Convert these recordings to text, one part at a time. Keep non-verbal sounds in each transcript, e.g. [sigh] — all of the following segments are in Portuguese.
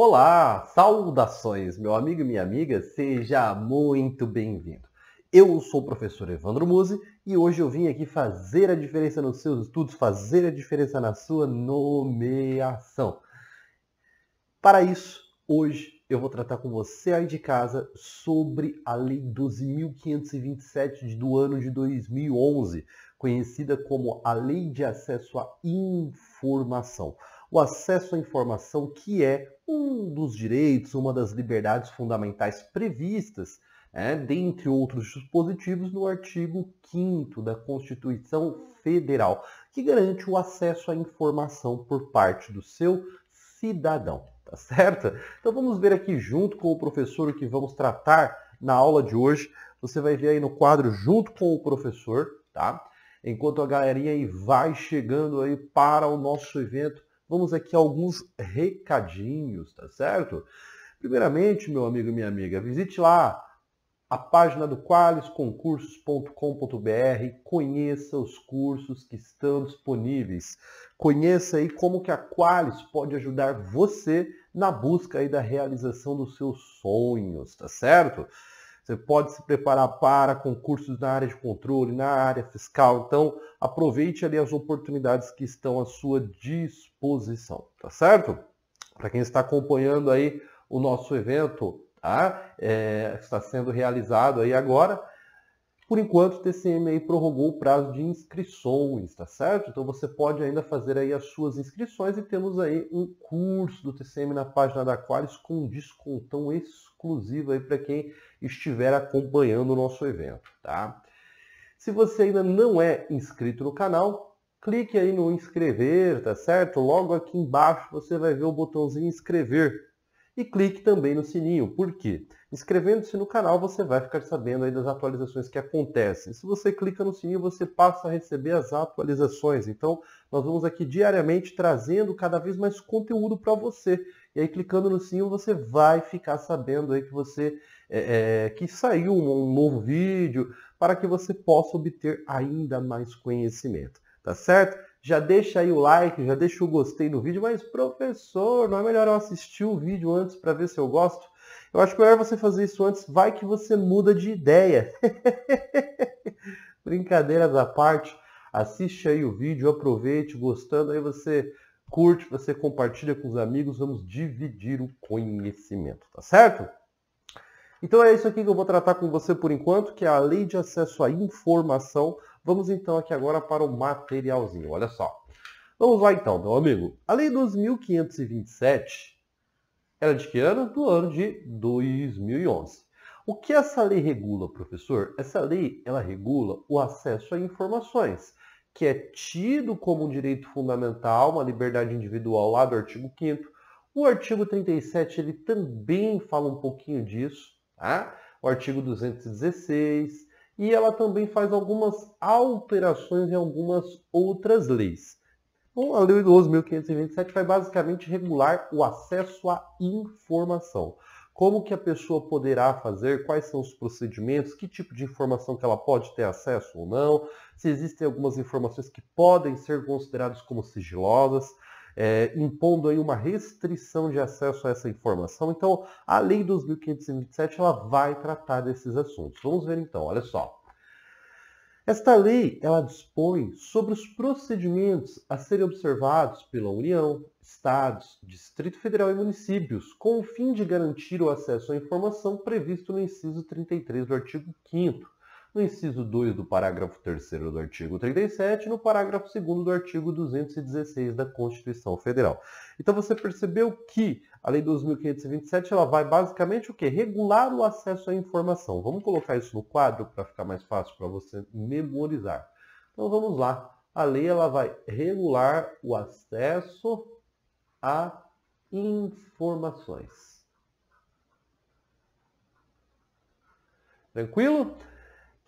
Olá, saudações, meu amigo e minha amiga, seja muito bem-vindo. Eu sou o professor Evandro Muse e hoje eu vim aqui fazer a diferença nos seus estudos, fazer a diferença na sua nomeação. Para isso, hoje eu vou tratar com você aí de casa sobre a Lei 12.527 do ano de 2011, conhecida como a Lei de Acesso à Informação o acesso à informação, que é um dos direitos, uma das liberdades fundamentais previstas, é, dentre outros dispositivos, no artigo 5 da Constituição Federal, que garante o acesso à informação por parte do seu cidadão, tá certo? Então vamos ver aqui junto com o professor o que vamos tratar na aula de hoje. Você vai ver aí no quadro junto com o professor, tá? Enquanto a galerinha aí vai chegando aí para o nosso evento vamos aqui a alguns recadinhos, tá certo? Primeiramente, meu amigo e minha amiga, visite lá a página do qualisconcursos.com.br, conheça os cursos que estão disponíveis. Conheça aí como que a Qualis pode ajudar você na busca aí da realização dos seus sonhos, tá certo? Você pode se preparar para concursos na área de controle, na área fiscal. Então, aproveite ali as oportunidades que estão à sua disposição, tá certo? Para quem está acompanhando aí o nosso evento, tá? É, está sendo realizado aí agora. Por enquanto, o TCM prorrogou o prazo de inscrições, tá certo? Então você pode ainda fazer aí as suas inscrições e temos aí um curso do TCM na página da Aquarius com um descontão exclusivo aí para quem estiver acompanhando o nosso evento, tá? Se você ainda não é inscrito no canal, clique aí no inscrever, tá certo? Logo aqui embaixo você vai ver o botãozinho inscrever. E clique também no sininho, por quê? Inscrevendo-se no canal você vai ficar sabendo aí das atualizações que acontecem. Se você clica no sininho você passa a receber as atualizações. Então nós vamos aqui diariamente trazendo cada vez mais conteúdo para você. E aí clicando no sininho você vai ficar sabendo aí que você é, é, que saiu um novo vídeo para que você possa obter ainda mais conhecimento, tá certo? Já deixa aí o like, já deixa o gostei no vídeo, mas professor, não é melhor eu assistir o vídeo antes para ver se eu gosto? Eu acho que é melhor você fazer isso antes, vai que você muda de ideia. [laughs] Brincadeiras à parte, assiste aí o vídeo, aproveite, gostando, aí você curte, você compartilha com os amigos, vamos dividir o conhecimento, tá certo? Então é isso aqui que eu vou tratar com você por enquanto, que é a lei de acesso à informação. Vamos então aqui agora para o materialzinho, olha só. Vamos lá então, meu amigo. A lei 2527, ela é de que ano? Do ano de 2011. O que essa lei regula, professor? Essa lei, ela regula o acesso a informações, que é tido como um direito fundamental, uma liberdade individual lá do artigo 5 O artigo 37, ele também fala um pouquinho disso, Tá? O artigo 216. E ela também faz algumas alterações em algumas outras leis. Então, a Lei 12.527 vai basicamente regular o acesso à informação. Como que a pessoa poderá fazer, quais são os procedimentos, que tipo de informação que ela pode ter acesso ou não, se existem algumas informações que podem ser consideradas como sigilosas, é, impondo aí uma restrição de acesso a essa informação. Então, a Lei 2.527 ela vai tratar desses assuntos. Vamos ver então, olha só. Esta lei ela dispõe sobre os procedimentos a serem observados pela União, Estados, Distrito Federal e municípios, com o fim de garantir o acesso à informação previsto no inciso 33 do artigo 5 no inciso 2 do parágrafo 3 do artigo 37 e no parágrafo 2 do artigo 216 da Constituição Federal. Então você percebeu que a Lei 2.527 ela vai basicamente o quê? Regular o acesso à informação. Vamos colocar isso no quadro para ficar mais fácil para você memorizar. Então vamos lá. A lei ela vai regular o acesso a informações. Tranquilo?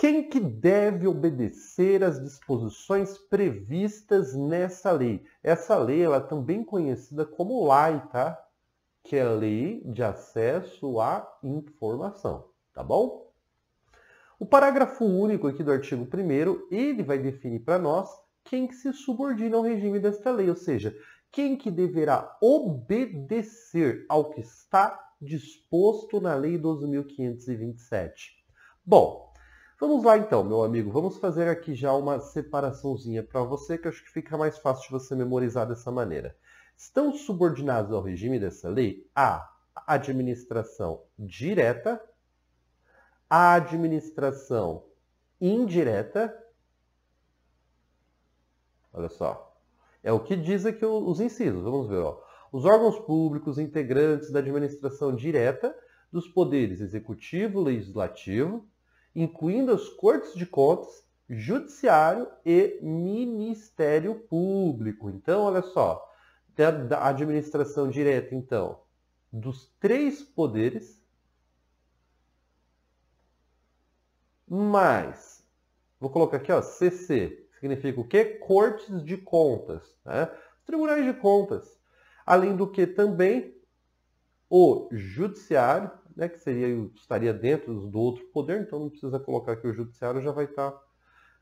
Quem que deve obedecer às disposições previstas nessa lei? Essa lei ela é também conhecida como LAI, tá? Que é a Lei de Acesso à Informação, tá bom? O parágrafo único aqui do artigo 1 ele vai definir para nós quem que se subordina ao regime desta lei, ou seja, quem que deverá obedecer ao que está disposto na Lei 12.527. Bom, Vamos lá então, meu amigo. Vamos fazer aqui já uma separaçãozinha para você, que acho que fica mais fácil de você memorizar dessa maneira. Estão subordinados ao regime dessa lei a administração direta, a administração indireta. Olha só. É o que diz aqui os incisos. Vamos ver. Ó. Os órgãos públicos integrantes da administração direta dos poderes executivo, legislativo, incluindo as cortes de contas, judiciário e ministério público. Então, olha só, da administração direta, então, dos três poderes, mais, vou colocar aqui, ó, CC, significa o quê? Cortes de contas, né? Tribunais de contas. Além do que também o judiciário né, que seria, estaria dentro do outro poder, então não precisa colocar aqui o judiciário, já vai estar tá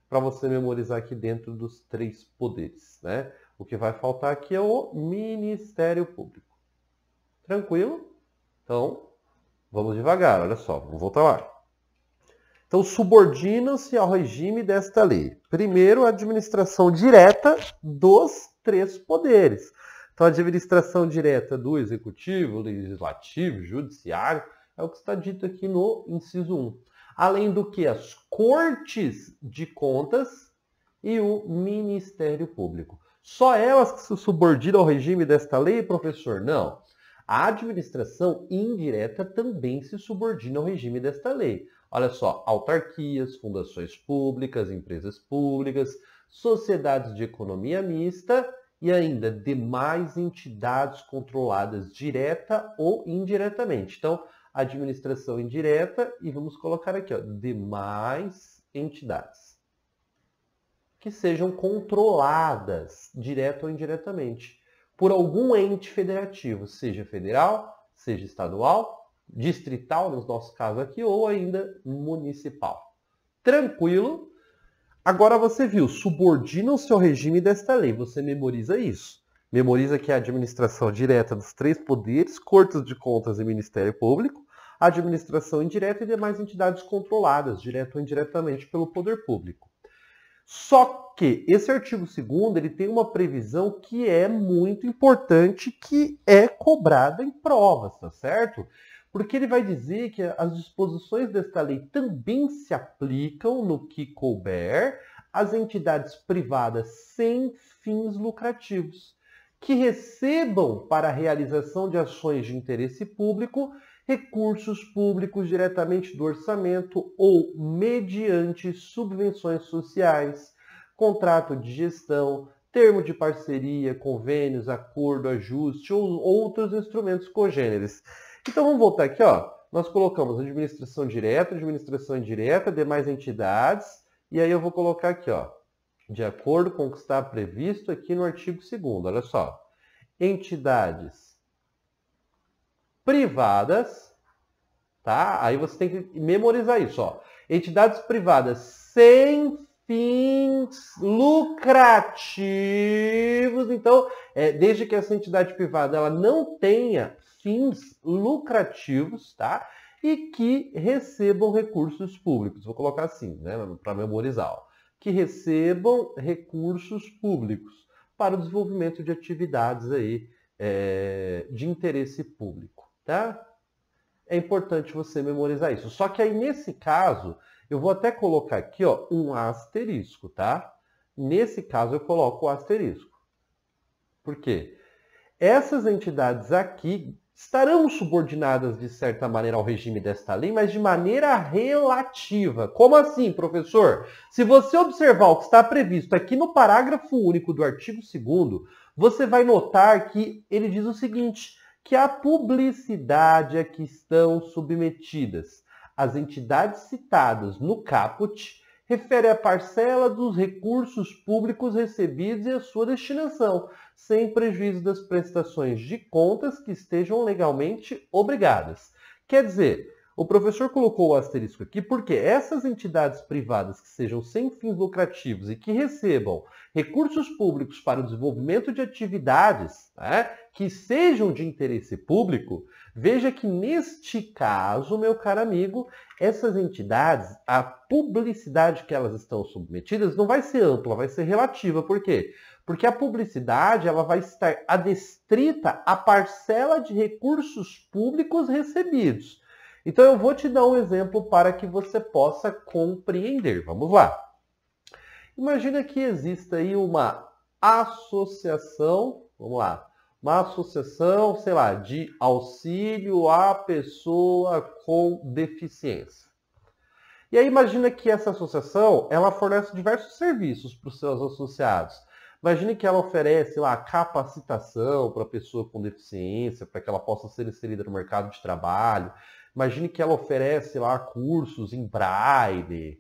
para você memorizar aqui dentro dos três poderes. Né? O que vai faltar aqui é o Ministério Público. Tranquilo? Então, vamos devagar, olha só, vamos voltar lá. Então, subordinam-se ao regime desta lei. Primeiro, a administração direta dos três poderes. Então, a administração direta do executivo, legislativo, judiciário, é o que está dito aqui no inciso 1. Além do que as cortes de contas e o Ministério Público. Só elas que se subordinam ao regime desta lei, professor? Não. A administração indireta também se subordina ao regime desta lei. Olha só, autarquias, fundações públicas, empresas públicas, sociedades de economia mista e ainda demais entidades controladas direta ou indiretamente. Então, administração indireta e vamos colocar aqui, ó, demais entidades que sejam controladas, direta ou indiretamente, por algum ente federativo, seja federal, seja estadual, distrital, no nosso caso aqui, ou ainda municipal. Tranquilo? Agora você viu, subordina o seu regime desta lei, você memoriza isso. Memoriza que é a administração direta dos três poderes, cortes de contas e Ministério Público, administração indireta e demais entidades controladas, direto ou indiretamente, pelo poder público. Só que esse artigo 2 ele tem uma previsão que é muito importante, que é cobrada em provas, tá certo? Porque ele vai dizer que as disposições desta lei também se aplicam no que couber às entidades privadas sem fins lucrativos que recebam para a realização de ações de interesse público recursos públicos diretamente do orçamento ou mediante subvenções sociais, contrato de gestão, termo de parceria, convênios, acordo, ajuste ou outros instrumentos congêneres. Então vamos voltar aqui, ó. Nós colocamos administração direta, administração indireta, demais entidades, e aí eu vou colocar aqui, ó, de acordo com o que está previsto aqui no artigo 2 olha só. Entidades privadas tá? Aí você tem que memorizar isso, ó. Entidades privadas sem fins lucrativos. Então, é, desde que essa entidade privada ela não tenha fins lucrativos, tá? E que recebam recursos públicos. Vou colocar assim, né? Para memorizar, ó. Que recebam recursos públicos para o desenvolvimento de atividades aí é, de interesse público, tá? é importante você memorizar isso. Só que aí nesse caso, eu vou até colocar aqui ó, um asterisco, tá? Nesse caso eu coloco o asterisco. Por quê? Essas entidades aqui estarão subordinadas de certa maneira ao regime desta lei, mas de maneira relativa. Como assim, professor? Se você observar o que está previsto aqui no parágrafo único do artigo 2 você vai notar que ele diz o seguinte: que a publicidade a é que estão submetidas as entidades citadas no caput refere a parcela dos recursos públicos recebidos e a sua destinação, sem prejuízo das prestações de contas que estejam legalmente obrigadas. Quer dizer, o professor colocou o asterisco aqui porque essas entidades privadas que sejam sem fins lucrativos e que recebam recursos públicos para o desenvolvimento de atividades né, que sejam de interesse público, veja que neste caso, meu caro amigo, essas entidades, a publicidade que elas estão submetidas não vai ser ampla, vai ser relativa. Por quê? Porque a publicidade ela vai estar adstrita à parcela de recursos públicos recebidos. Então eu vou te dar um exemplo para que você possa compreender. Vamos lá. Imagina que exista aí uma associação, vamos lá, uma associação, sei lá, de auxílio à pessoa com deficiência. E aí imagina que essa associação, ela fornece diversos serviços para os seus associados. Imagine que ela oferece lá capacitação para a pessoa com deficiência, para que ela possa ser inserida no mercado de trabalho. Imagine que ela oferece lá cursos em braille.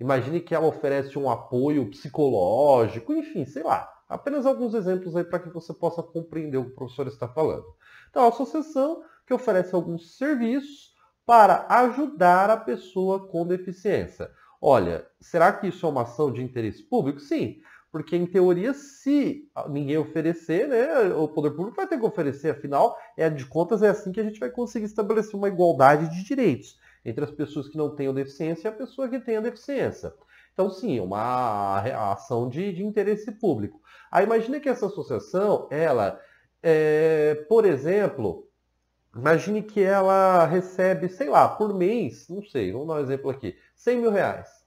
Imagine que ela oferece um apoio psicológico, enfim, sei lá. Apenas alguns exemplos aí para que você possa compreender o que o professor está falando. Então, é a associação que oferece alguns serviços para ajudar a pessoa com deficiência. Olha, será que isso é uma ação de interesse público? Sim, porque, em teoria, se ah, ninguém oferecer, né, o poder público vai ter que oferecer, afinal, é de contas, é assim que a gente vai conseguir estabelecer uma igualdade de direitos entre as pessoas que não tenham deficiência e a pessoa que tenha deficiência. Então, sim, uma ação de, de interesse público. Aí, imagine que essa associação, ela, é, por exemplo, imagine que ela recebe, sei lá, por mês, não sei, vamos dar um exemplo aqui, 100 mil reais.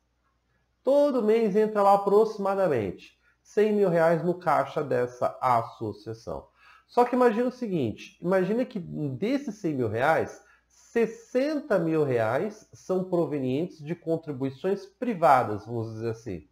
Todo mês entra lá aproximadamente 100 mil reais no caixa dessa associação. Só que imagina o seguinte, imagina que desses 100 mil reais, 60 mil reais são provenientes de contribuições privadas, vamos dizer assim.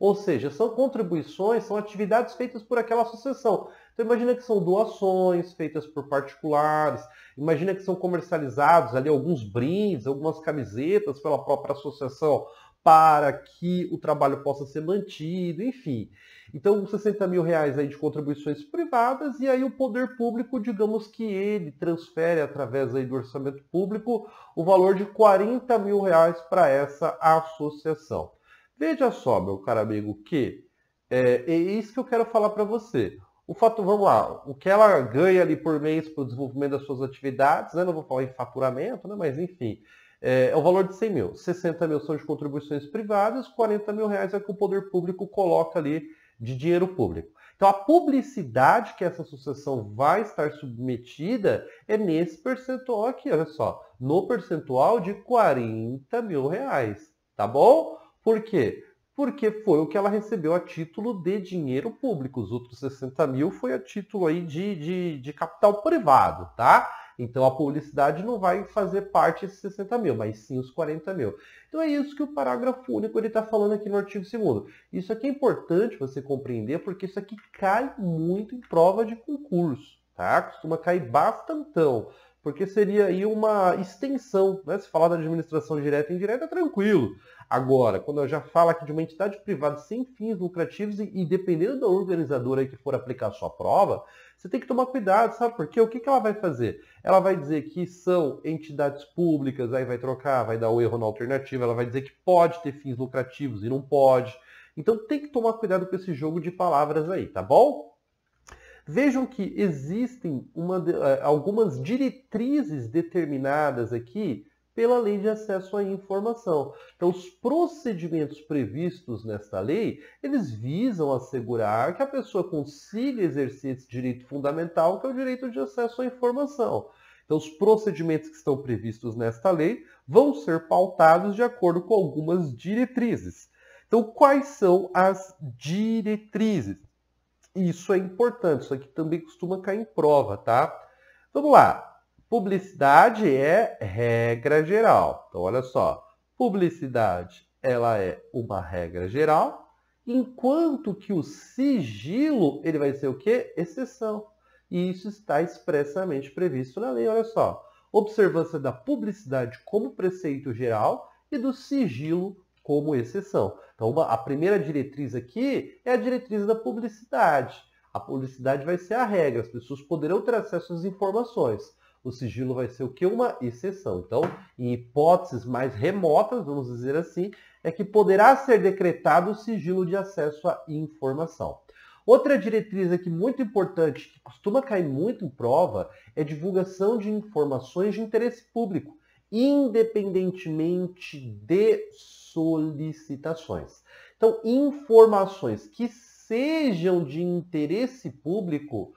Ou seja, são contribuições, são atividades feitas por aquela associação. Então imagina que são doações feitas por particulares, imagina que são comercializados ali alguns brindes, algumas camisetas pela própria associação, para que o trabalho possa ser mantido, enfim. Então, 60 mil reais aí de contribuições privadas e aí o poder público, digamos que ele transfere através aí do orçamento público o valor de 40 mil reais para essa associação. Veja só, meu caro amigo, que é, é isso que eu quero falar para você. O fato, vamos lá, o que ela ganha ali por mês para o desenvolvimento das suas atividades, né? Não vou falar em faturamento, né? Mas enfim, é, é o valor de 100 mil. 60 mil são de contribuições privadas, 40 mil reais é que o poder público coloca ali de dinheiro público. Então a publicidade que essa sucessão vai estar submetida é nesse percentual aqui, olha só, no percentual de 40 mil reais, tá bom? Por quê? Porque foi o que ela recebeu a título de dinheiro público. Os outros 60 mil foi a título aí de, de, de capital privado, tá? Então a publicidade não vai fazer parte desses 60 mil, mas sim os 40 mil. Então é isso que o parágrafo único está falando aqui no artigo 2 Isso aqui é importante você compreender, porque isso aqui cai muito em prova de concurso. Tá? Costuma cair bastante porque seria aí uma extensão. Né? Se falar da administração direta e indireta, tranquilo. Agora, quando eu já falo aqui de uma entidade privada sem fins lucrativos e, e dependendo da organizadora que for aplicar a sua prova, você tem que tomar cuidado, sabe? Porque o que, que ela vai fazer? Ela vai dizer que são entidades públicas, aí vai trocar, vai dar o um erro na alternativa, ela vai dizer que pode ter fins lucrativos e não pode. Então tem que tomar cuidado com esse jogo de palavras aí, tá bom? Vejam que existem uma, eh, algumas diretrizes determinadas aqui pela lei de acesso à informação. Então, os procedimentos previstos nesta lei, eles visam assegurar que a pessoa consiga exercer esse direito fundamental, que é o direito de acesso à informação. Então, os procedimentos que estão previstos nesta lei vão ser pautados de acordo com algumas diretrizes. Então, quais são as diretrizes? Isso é importante, isso aqui também costuma cair em prova, tá? Vamos lá. Publicidade é regra geral. Então, olha só. Publicidade, ela é uma regra geral, enquanto que o sigilo, ele vai ser o quê? Exceção. E isso está expressamente previsto na lei, olha só. Observância da publicidade como preceito geral e do sigilo como exceção. Então, uma, a primeira diretriz aqui é a diretriz da publicidade. A publicidade vai ser a regra, as pessoas poderão ter acesso às informações. O sigilo vai ser o que? Uma exceção. Então, em hipóteses mais remotas, vamos dizer assim, é que poderá ser decretado o sigilo de acesso à informação. Outra diretriz aqui muito importante, que costuma cair muito em prova, é divulgação de informações de interesse público, independentemente de solicitações. Então, informações que sejam de interesse público,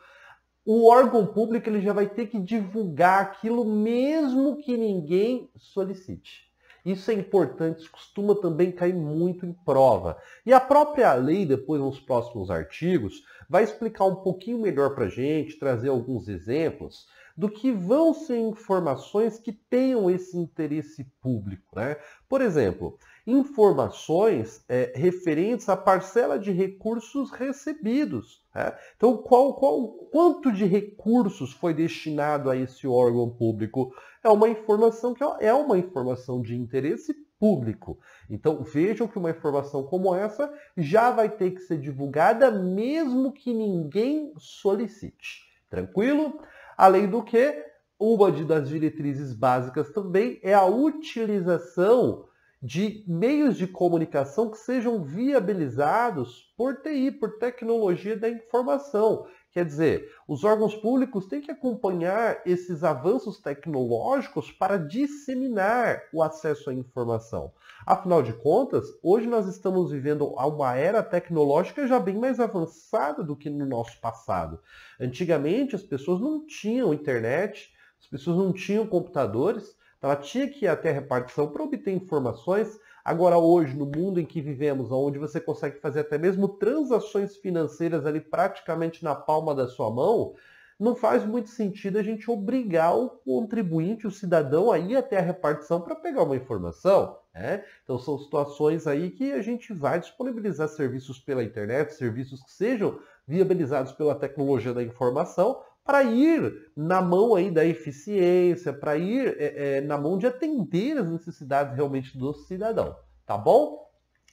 o órgão público ele já vai ter que divulgar aquilo mesmo que ninguém solicite. Isso é importante, isso costuma também cair muito em prova. E a própria lei, depois nos próximos artigos, vai explicar um pouquinho melhor para a gente, trazer alguns exemplos do que vão ser informações que tenham esse interesse público. Né? Por exemplo, informações é, referentes à parcela de recursos recebidos. Né? Então, qual, qual, quanto de recursos foi destinado a esse órgão público? É uma informação que é, é uma informação de interesse público. Então, vejam que uma informação como essa já vai ter que ser divulgada mesmo que ninguém solicite. Tranquilo? Além do que, uma das diretrizes básicas também é a utilização de meios de comunicação que sejam viabilizados por TI, por tecnologia da informação. Quer dizer, os órgãos públicos têm que acompanhar esses avanços tecnológicos para disseminar o acesso à informação. Afinal de contas, hoje nós estamos vivendo uma era tecnológica já bem mais avançada do que no nosso passado. Antigamente, as pessoas não tinham internet, as pessoas não tinham computadores, então, ela tinha que ir até a repartição para obter informações. Agora, hoje, no mundo em que vivemos, onde você consegue fazer até mesmo transações financeiras ali praticamente na palma da sua mão, não faz muito sentido a gente obrigar o contribuinte, o cidadão, a ir até a repartição para pegar uma informação. Né? Então são situações aí que a gente vai disponibilizar serviços pela internet, serviços que sejam viabilizados pela tecnologia da informação, para ir na mão aí da eficiência, para ir é, é, na mão de atender as necessidades realmente do cidadão, tá bom?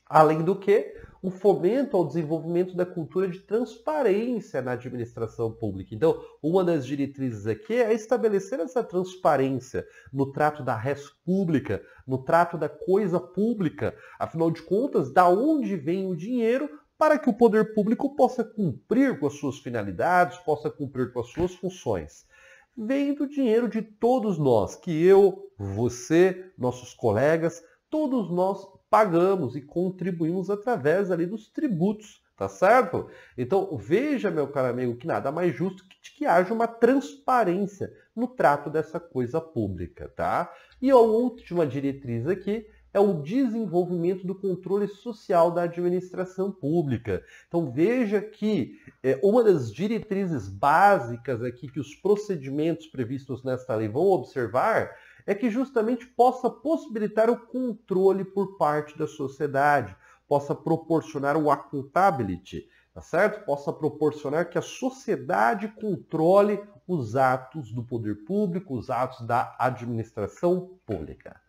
Além do que, um fomento ao desenvolvimento da cultura de transparência na administração pública. Então, uma das diretrizes aqui é estabelecer essa transparência no trato da res pública, no trato da coisa pública. Afinal de contas, da onde vem o dinheiro para que o poder público possa cumprir com as suas finalidades, possa cumprir com as suas funções. Vem do dinheiro de todos nós, que eu, você, nossos colegas, todos nós pagamos e contribuímos através ali dos tributos, tá certo? Então veja, meu caro amigo, que nada mais justo que, que haja uma transparência no trato dessa coisa pública, tá? E a última diretriz aqui é o desenvolvimento do controle social da administração pública. Então veja que é, uma das diretrizes básicas aqui que os procedimentos previstos nesta lei vão observar é que justamente possa possibilitar o controle por parte da sociedade, possa proporcionar o accountability, tá certo? Possa proporcionar que a sociedade controle os atos do poder público, os atos da administração pública.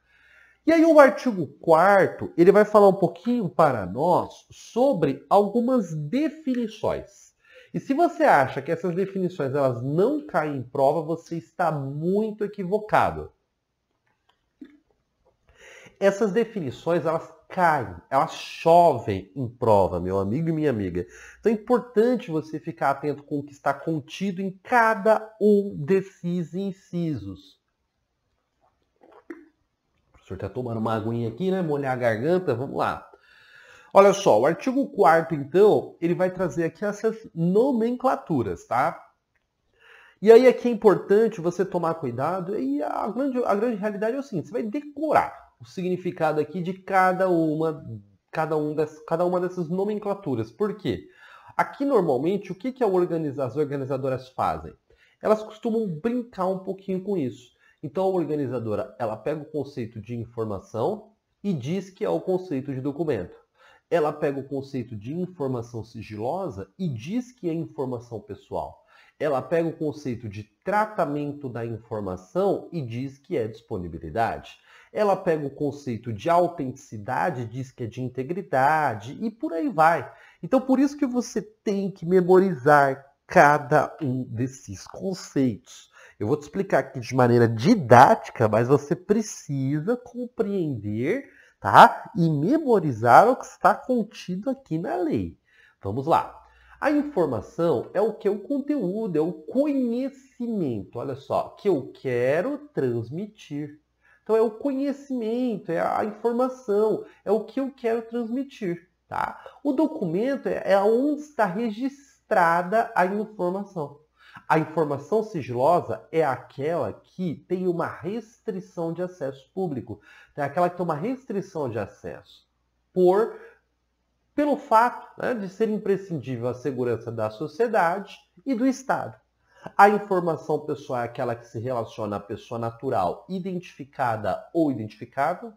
E aí o artigo 4 ele vai falar um pouquinho para nós sobre algumas definições. E se você acha que essas definições elas não caem em prova, você está muito equivocado. Essas definições elas caem, elas chovem em prova, meu amigo e minha amiga. Então é importante você ficar atento com o que está contido em cada um desses incisos. O senhor está tomando uma aguinha aqui, né? Molhar a garganta, vamos lá. Olha só, o artigo 4 então, ele vai trazer aqui essas nomenclaturas, tá? E aí aqui é, é importante você tomar cuidado, e a grande, a grande realidade é o seguinte, você vai decorar o significado aqui de cada uma, cada um das, cada uma dessas nomenclaturas. Por quê? Aqui normalmente o que, que organiza, as organizadoras fazem? Elas costumam brincar um pouquinho com isso. Então a organizadora ela pega o conceito de informação e diz que é o conceito de documento. Ela pega o conceito de informação sigilosa e diz que é informação pessoal. Ela pega o conceito de tratamento da informação e diz que é disponibilidade. Ela pega o conceito de autenticidade, diz que é de integridade e por aí vai. Então por isso que você tem que memorizar cada um desses conceitos. Eu vou te explicar aqui de maneira didática, mas você precisa compreender tá? e memorizar o que está contido aqui na lei. Vamos lá. A informação é o que? É o conteúdo, é o conhecimento, olha só, que eu quero transmitir. Então é o conhecimento, é a informação, é o que eu quero transmitir, tá? O documento é, é onde está registrada a informação. A informação sigilosa é aquela que tem uma restrição de acesso público, é aquela que tem uma restrição de acesso por pelo fato né, de ser imprescindível à segurança da sociedade e do Estado. A informação pessoal é aquela que se relaciona à pessoa natural identificada ou identificável.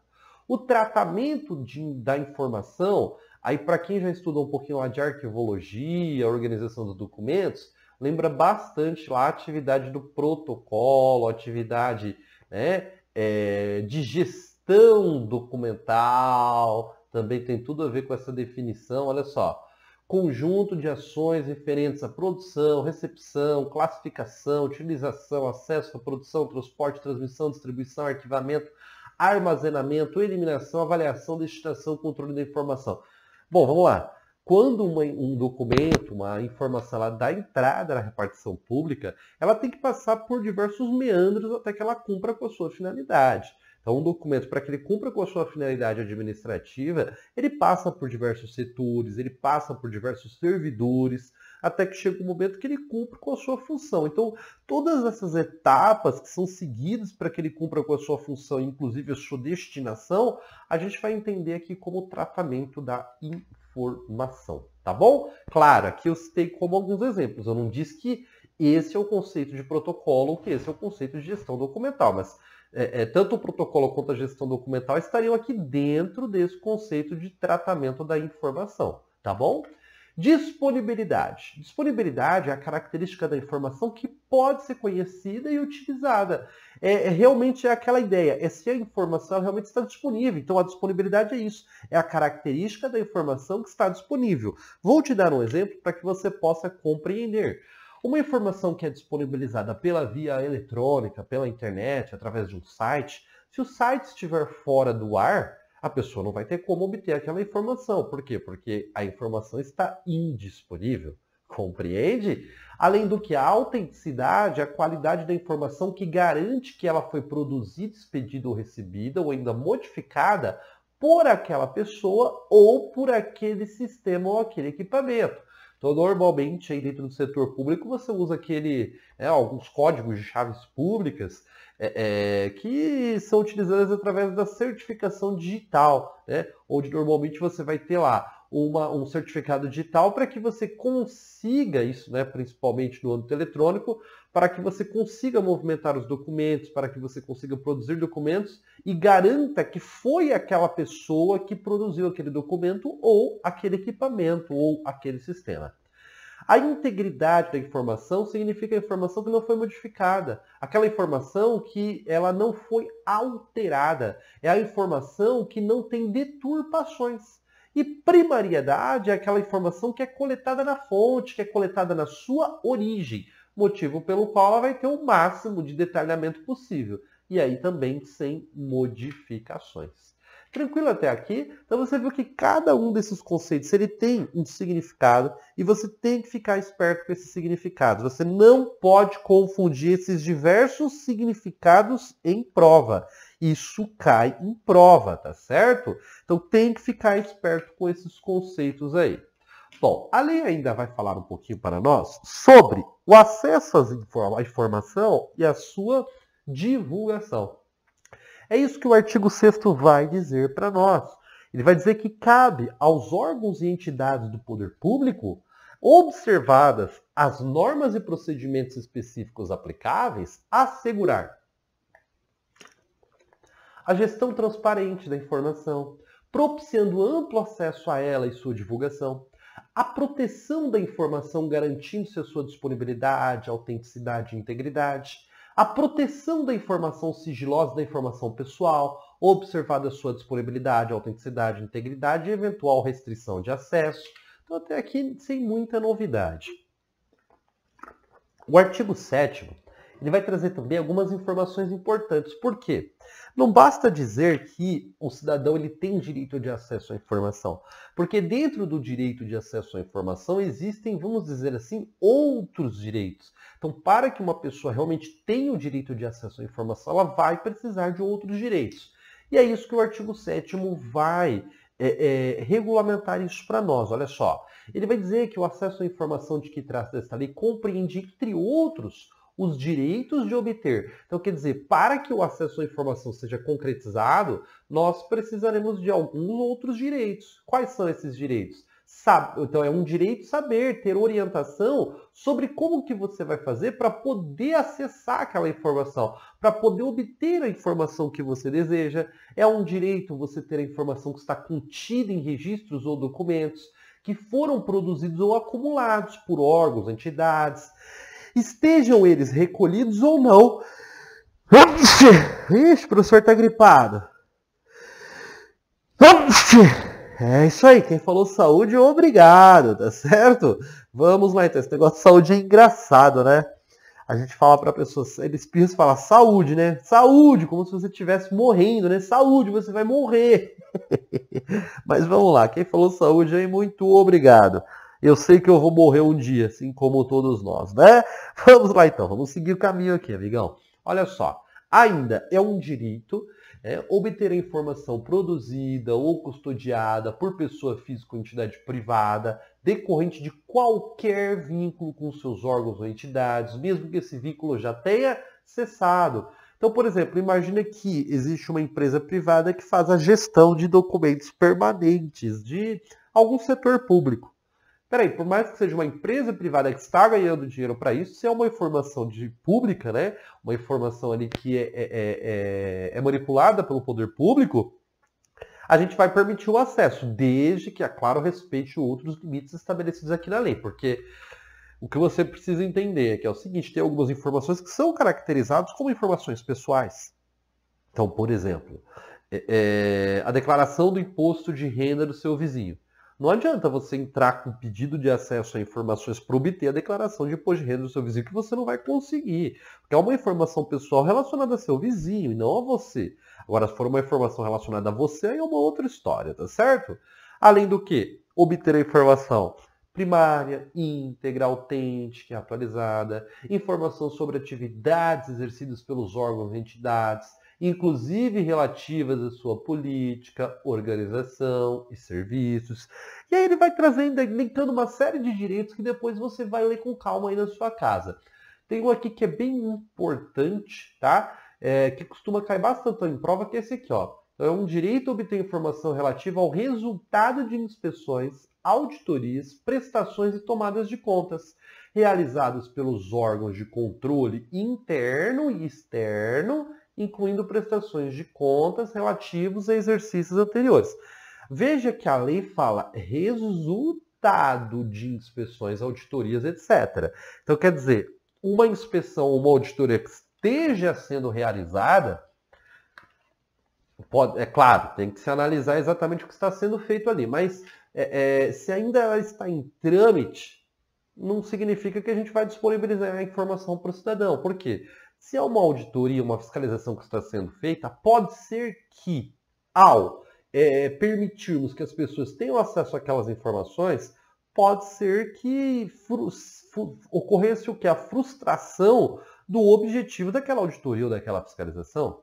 O tratamento de, da informação, aí para quem já estudou um pouquinho lá de arquivologia, organização dos documentos, lembra bastante lá a atividade do protocolo, atividade né, é, de gestão documental, também tem tudo a ver com essa definição, olha só. Conjunto de ações referentes à produção, recepção, classificação, utilização, acesso à produção, transporte, transmissão, distribuição, arquivamento, armazenamento, eliminação, avaliação, destinação, controle da informação. Bom, vamos lá quando uma, um documento, uma informação ela dá entrada na repartição pública, ela tem que passar por diversos meandros até que ela cumpra com a sua finalidade. Então, um documento, para que ele cumpra com a sua finalidade administrativa, ele passa por diversos setores, ele passa por diversos servidores, até que chega o um momento que ele cumpre com a sua função. Então, todas essas etapas que são seguidas para que ele cumpra com a sua função, inclusive a sua destinação, a gente vai entender aqui como tratamento da informação, tá bom? Claro, aqui eu citei como alguns exemplos, eu não disse que esse é o conceito de protocolo, que esse é o conceito de gestão documental, mas é, é, tanto o protocolo quanto a gestão documental estariam aqui dentro desse conceito de tratamento da informação, tá bom? Disponibilidade. Disponibilidade é a característica da informação que pode ser conhecida e utilizada. É, é realmente é aquela ideia, é se a informação realmente está disponível. Então a disponibilidade é isso, é a característica da informação que está disponível. Vou te dar um exemplo para que você possa compreender. Uma informação que é disponibilizada pela via eletrônica, pela internet, através de um site, se o site estiver fora do ar, a pessoa não vai ter como obter aquela informação. Por quê? Porque a informação está indisponível. [laughs] Compreende? Além do que a autenticidade a qualidade da informação que garante que ela foi produzida, expedida ou recebida, ou ainda modificada por aquela pessoa ou por aquele sistema ou aquele equipamento. Então, normalmente, aí dentro do setor público, você usa aquele, né, alguns códigos de chaves públicas é, é, que são utilizadas através da certificação digital, né, onde normalmente você vai ter lá uma, um certificado digital para que você consiga, isso né, principalmente no âmbito eletrônico, para que você consiga movimentar os documentos, para que você consiga produzir documentos e garanta que foi aquela pessoa que produziu aquele documento ou aquele equipamento ou aquele sistema. A integridade da informação significa a informação que não foi modificada, aquela informação que ela não foi alterada, é a informação que não tem deturpações. E primariedade é aquela informação que é coletada na fonte, que é coletada na sua origem, motivo pelo qual ela vai ter o máximo de detalhamento possível. E aí também sem modificações. Tranquilo até aqui? Então você viu que cada um desses conceitos ele tem um significado e você tem que ficar esperto com esses significados. Você não pode confundir esses diversos significados em prova. Isso cai em prova, tá certo? Então tem que ficar esperto com esses conceitos aí. Bom, a lei ainda vai falar um pouquinho para nós sobre o acesso à informação e a sua divulgação. É isso que o artigo 6 vai dizer para nós. Ele vai dizer que cabe aos órgãos e entidades do poder público, observadas as normas e procedimentos específicos aplicáveis, assegurar a gestão transparente da informação, propiciando amplo acesso a ela e sua divulgação, a proteção da informação garantindo-se a sua disponibilidade, autenticidade e integridade, a proteção da informação sigilosa da informação pessoal, observada a sua disponibilidade, autenticidade, integridade e eventual restrição de acesso. Então, até aqui sem muita novidade. O artigo 7 ele vai trazer também algumas informações importantes. Por quê? Não basta dizer que o cidadão ele tem direito de acesso à informação, porque dentro do direito de acesso à informação existem, vamos dizer assim, outros direitos. Então, para que uma pessoa realmente tenha o direito de acesso à informação, ela vai precisar de outros direitos. E é isso que o artigo 7 vai é, é, regulamentar isso para nós. Olha só, ele vai dizer que o acesso à informação de que trata esta lei compreende, entre outros, os direitos de obter. Então, quer dizer, para que o acesso à informação seja concretizado, nós precisaremos de alguns outros direitos. Quais são esses direitos? Então é um direito saber, ter orientação sobre como que você vai fazer para poder acessar aquela informação, para poder obter a informação que você deseja. É um direito você ter a informação que está contida em registros ou documentos que foram produzidos ou acumulados por órgãos, entidades estejam eles recolhidos ou não. Ixi, o professor tá gripado. É isso aí, quem falou saúde, obrigado, tá certo? Vamos lá então, esse negócio de saúde é engraçado, né? A gente fala para pessoas, eles pensam falar saúde, né? Saúde, como se você estivesse morrendo, né? Saúde, você vai morrer. [laughs] Mas vamos lá, quem falou saúde aí, muito obrigado. Eu sei que eu vou morrer um dia, assim como todos nós, né? [laughs] Vamos lá então, vamos seguir o caminho aqui, amigão. Olha só, ainda é um direito é, obter a informação produzida ou custodiada por pessoa física ou entidade privada decorrente de qualquer vínculo com seus órgãos ou entidades, mesmo que esse vínculo já tenha cessado. Então, por exemplo, imagina que existe uma empresa privada que faz a gestão de documentos permanentes de algum setor público peraí, por mais que seja uma empresa privada que está ganhando dinheiro para isso, se é uma informação de pública, né? Uma informação ali que é, é, é, é, é manipulada pelo poder público, a gente vai permitir o acesso, desde que, é claro, respeite outros limites estabelecidos aqui na lei, porque o que você precisa entender é que é o seguinte, tem algumas informações que são caracterizadas como informações pessoais. Então, por exemplo, é, é a declaração do imposto de renda do seu vizinho. Não adianta você entrar com pedido de acesso a informações para obter a declaração de imposto de renda do seu vizinho, que você não vai conseguir. Porque é uma informação pessoal relacionada a seu vizinho e não a você. Agora, se for uma informação relacionada a você, aí é uma outra história, tá certo? Além do que, obter a informação primária, íntegra, autêntica, atualizada, informação sobre atividades exercidas pelos órgãos e entidades, inclusive relativas à sua política, organização e serviços. E aí ele vai trazendo, inventando uma série de direitos que depois você vai ler com calma aí na sua casa. Tem um aqui que é bem importante, tá? É, que costuma cair bastante em prova, que é esse aqui, ó. é um direito a obter informação relativa ao resultado de inspeções, auditorias, prestações e tomadas de contas realizadas pelos órgãos de controle interno e externo incluindo prestações de contas relativos a exercícios anteriores. Veja que a lei fala resultado de inspeções, auditorias, etc. Então, quer dizer, uma inspeção, uma auditoria que esteja sendo realizada, pode, é claro, tem que se analisar exatamente o que está sendo feito ali, mas é, é, se ainda ela está em trâmite, não significa que a gente vai disponibilizar a informação para o cidadão. Por quê? Se é uma auditoria, uma fiscalização que está sendo feita, pode ser que, ao é, permitirmos que as pessoas tenham acesso àquelas informações, pode ser que ocorresse o que? A frustração do objetivo daquela auditoria ou daquela fiscalização.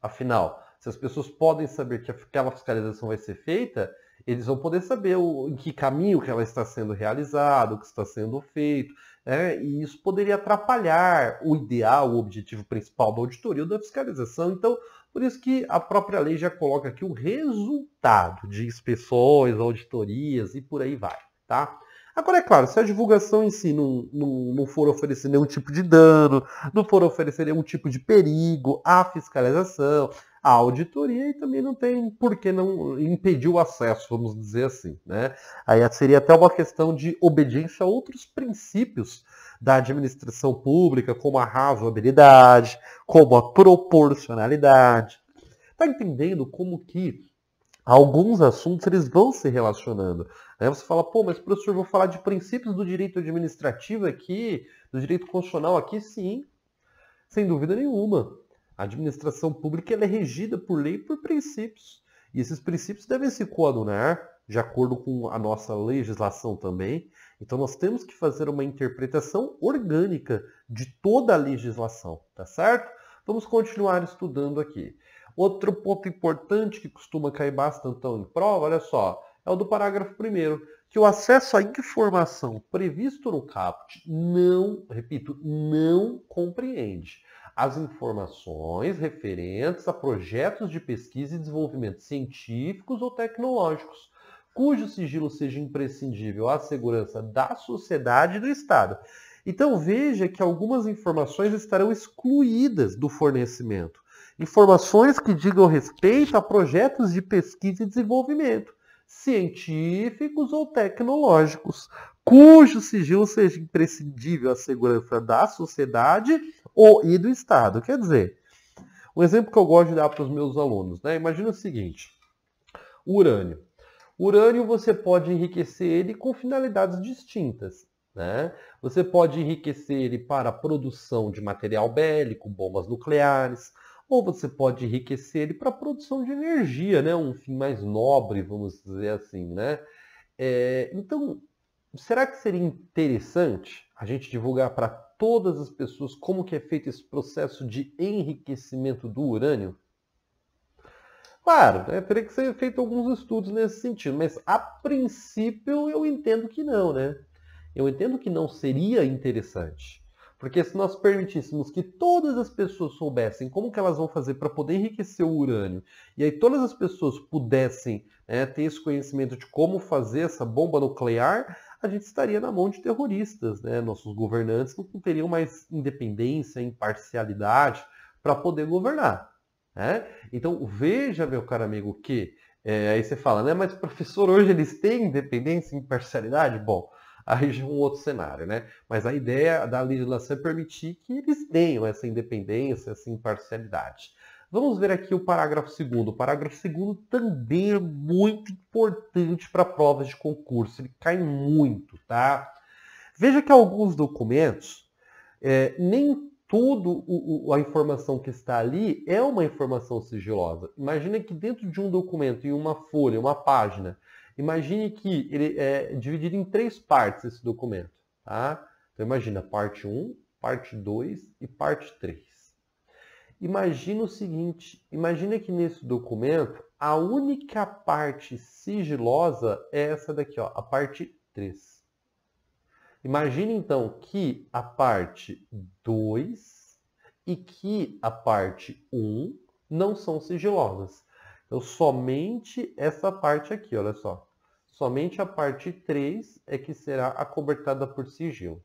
Afinal, se as pessoas podem saber que aquela fiscalização vai ser feita, eles vão poder saber o, em que caminho que ela está sendo realizada, o que está sendo feito, né? e isso poderia atrapalhar o ideal, o objetivo principal da auditoria ou da fiscalização. Então, por isso que a própria lei já coloca aqui o resultado de inspeções, auditorias e por aí vai, tá? Agora, é claro, se a divulgação em si não, não, não for oferecer nenhum tipo de dano, não for oferecer nenhum tipo de perigo à fiscalização, a auditoria e também não tem por que não impedir o acesso, vamos dizer assim. Né? Aí seria até uma questão de obediência a outros princípios da administração pública, como a razoabilidade, como a proporcionalidade. Está entendendo como que alguns assuntos eles vão se relacionando. aí né? Você fala, pô, mas professor, vou falar de princípios do direito administrativo aqui, do direito constitucional aqui, sim, sem dúvida nenhuma. A administração pública é regida por lei e por princípios. E esses princípios devem se coadunar de acordo com a nossa legislação também. Então nós temos que fazer uma interpretação orgânica de toda a legislação, tá certo? Vamos continuar estudando aqui. Outro ponto importante que costuma cair bastante então, em prova, olha só, é o do parágrafo primeiro, que o acesso à informação previsto no caput não, repito, não compreende as informações referentes a projetos de pesquisa e desenvolvimento científicos ou tecnológicos, cujo sigilo seja imprescindível à segurança da sociedade e do Estado. Então veja que algumas informações estarão excluídas do fornecimento. Informações que digam respeito a projetos de pesquisa e desenvolvimento, científicos ou tecnológicos, cujo sigilo seja imprescindível à segurança da sociedade ou e do Estado. Quer dizer, um exemplo que eu gosto de dar para os meus alunos, né? Imagina o seguinte: o urânio. O urânio você pode enriquecer ele com finalidades distintas. Né? Você pode enriquecer ele para a produção de material bélico, bombas nucleares, ou você pode enriquecer ele para a produção de energia, né? um fim mais nobre, vamos dizer assim. Né? É, então, Será que seria interessante a gente divulgar para todas as pessoas como que é feito esse processo de enriquecimento do urânio? Claro, né? teria que ser feito alguns estudos nesse sentido, mas a princípio eu entendo que não, né? Eu entendo que não seria interessante. Porque se nós permitíssemos que todas as pessoas soubessem como que elas vão fazer para poder enriquecer o urânio, e aí todas as pessoas pudessem né, ter esse conhecimento de como fazer essa bomba nuclear, a gente estaria na mão de terroristas, né? Nossos governantes não teriam mais independência, imparcialidade para poder governar, né? Então veja, meu caro amigo, que é, aí você fala, né? Mas professor, hoje eles têm independência, imparcialidade? Bom, aí já é um outro cenário, né? Mas a ideia da legislação é permitir que eles tenham essa independência, essa imparcialidade. Vamos ver aqui o parágrafo segundo. O parágrafo segundo também é muito importante para provas de concurso. Ele cai muito, tá? Veja que alguns documentos, é, nem tudo o, o, a informação que está ali é uma informação sigilosa. Imagina que dentro de um documento, em uma folha, uma página, imagine que ele é dividido em três partes esse documento, tá? Então imagina parte 1, parte 2 e parte 3. Imagina o seguinte, imagina que nesse documento a única parte sigilosa é essa daqui, ó, a parte 3. Imagina então que a parte 2 e que a parte 1 não são sigilosas. Então somente essa parte aqui, olha só. Somente a parte 3 é que será acobertada por sigilo.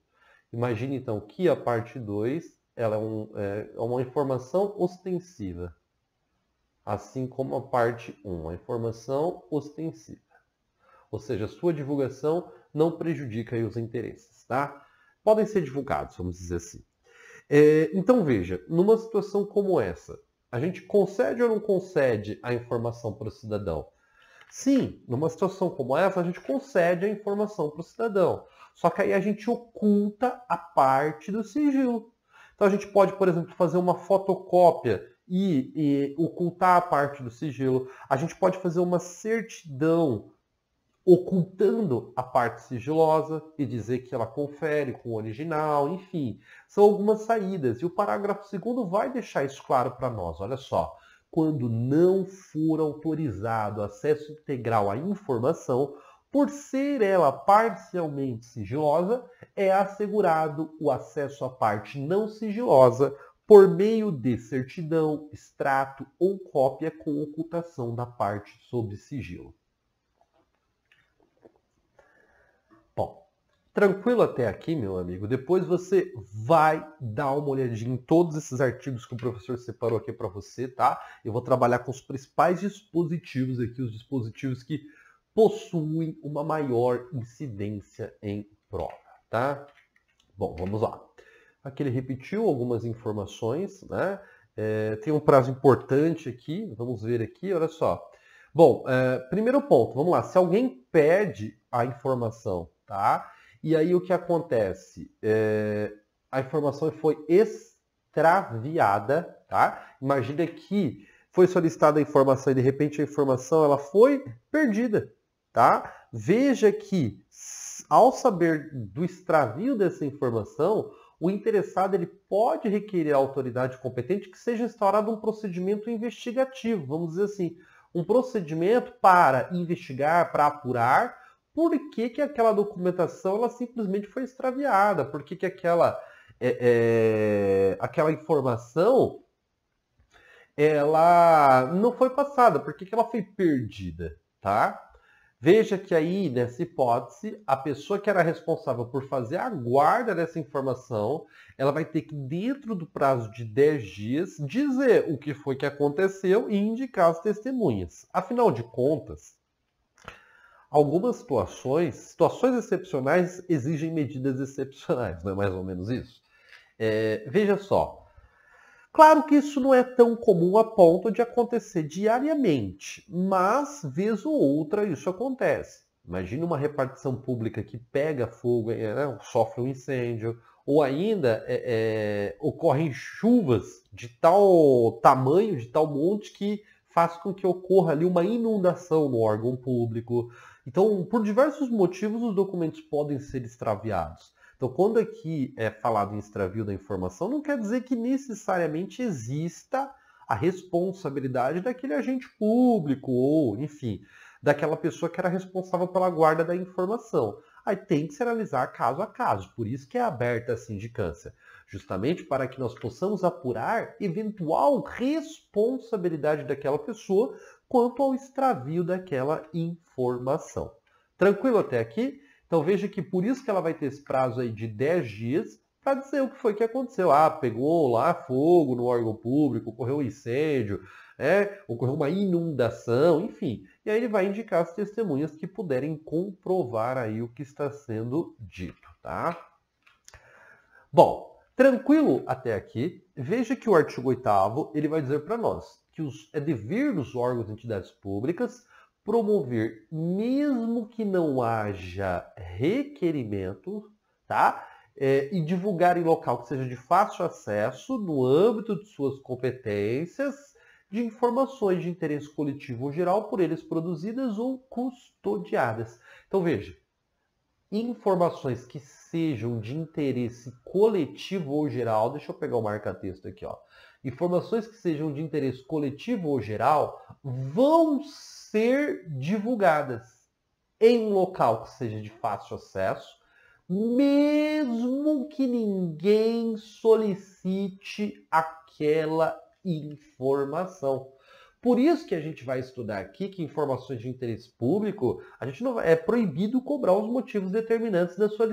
Imagina então que a parte 2 ela é, um, é, é, uma informação ostensiva, assim como a parte 1, a informação ostensiva. Ou seja, sua divulgação não prejudica os interesses, tá? Podem ser divulgados, vamos dizer assim. É, então veja, numa situação como essa, a gente concede ou não concede a informação para o cidadão? Sim, numa situação como essa, a gente concede a informação para o cidadão. Só que aí a gente oculta a parte do sigilo. Então a gente pode, por exemplo, fazer uma fotocópia e, e ocultar a parte do sigilo. A gente pode fazer uma certidão ocultando a parte sigilosa e dizer que ela confere com o original, enfim, são algumas saídas. E o parágrafo segundo vai deixar isso claro para nós. Olha só, quando não for autorizado acesso integral à informação, por ser ela parcialmente sigilosa, é assegurado o acesso à parte não sigilosa por meio de certidão, extrato ou cópia com ocultação da parte sob sigilo. Bom, tranquilo até aqui, meu amigo. Depois você vai dar uma olhadinha em todos esses artigos que o professor separou aqui para você, tá? Eu vou trabalhar com os principais dispositivos aqui, os dispositivos que possuem uma maior incidência em prova, tá? Bom, vamos lá. Aqui ele repetiu algumas informações, né? É, tem um prazo importante aqui, vamos ver aqui, olha só. Bom, é, primeiro ponto, vamos lá. Se alguém pede a informação, tá? E aí o que acontece? É, a informação foi extraviada, tá? Imagina que foi solicitada a informação e de repente a informação ela foi perdida, tá? Veja que, ao saber do extravio dessa informação, o interessado ele pode requerer à autoridade competente que seja instaurado um procedimento investigativo, vamos dizer assim, um procedimento para investigar, para apurar por que, que aquela documentação ela simplesmente foi extraviada, por que, que aquela, é, é, aquela informação ela não foi passada, por que, que ela foi perdida, tá? Veja que aí, nessa hipótese, a pessoa que era responsável por fazer a guarda dessa informação, ela vai ter que, dentro do prazo de 10 dias, dizer o que foi que aconteceu e indicar as testemunhas. Afinal de contas, algumas situações, situações excepcionais exigem medidas excepcionais, não é mais ou menos isso? É, veja só, Claro que isso não é tão comum a ponto de acontecer diariamente, mas vez ou outra isso acontece. Imagina uma repartição pública que pega fogo, é, né, sofre um incêndio, ou ainda é, é, ocorrem chuvas de tal tamanho, de tal monte, que faz com que ocorra ali uma inundação no órgão público. Então, por diversos motivos, os documentos podem ser extraviados. Então, quando aqui é falado em extravio da informação, não quer dizer que necessariamente exista a responsabilidade daquele agente público ou, enfim, daquela pessoa que era responsável pela guarda da informação. Aí tem que se analisar caso a caso, por isso que é aberta a sindicância, justamente para que nós possamos apurar eventual responsabilidade daquela pessoa quanto ao extravio daquela informação. Tranquilo até aqui? Então veja que por isso que ela vai ter esse prazo aí de 10 dias para dizer o que foi que aconteceu. Ah, pegou lá fogo no órgão público, ocorreu um incêndio, é, ocorreu uma inundação, enfim. E aí ele vai indicar as testemunhas que puderem comprovar aí o que está sendo dito, tá? Bom, tranquilo até aqui. Veja que o artigo 8 ele vai dizer para nós que os, é dever dos órgãos e entidades públicas promover, mesmo que não haja requerimento, tá? É, e divulgar em local que seja de fácil acesso, no âmbito de suas competências, de informações de interesse coletivo ou geral por eles produzidas ou custodiadas. Então veja, informações que sejam de interesse coletivo ou geral, deixa eu pegar o marca-texto aqui, ó. Informações que sejam de interesse coletivo ou geral vão ser ser divulgadas em um local que seja de fácil acesso, mesmo que ninguém solicite aquela informação. Por isso que a gente vai estudar aqui que informações de interesse público, a gente não é proibido cobrar os motivos determinantes da sua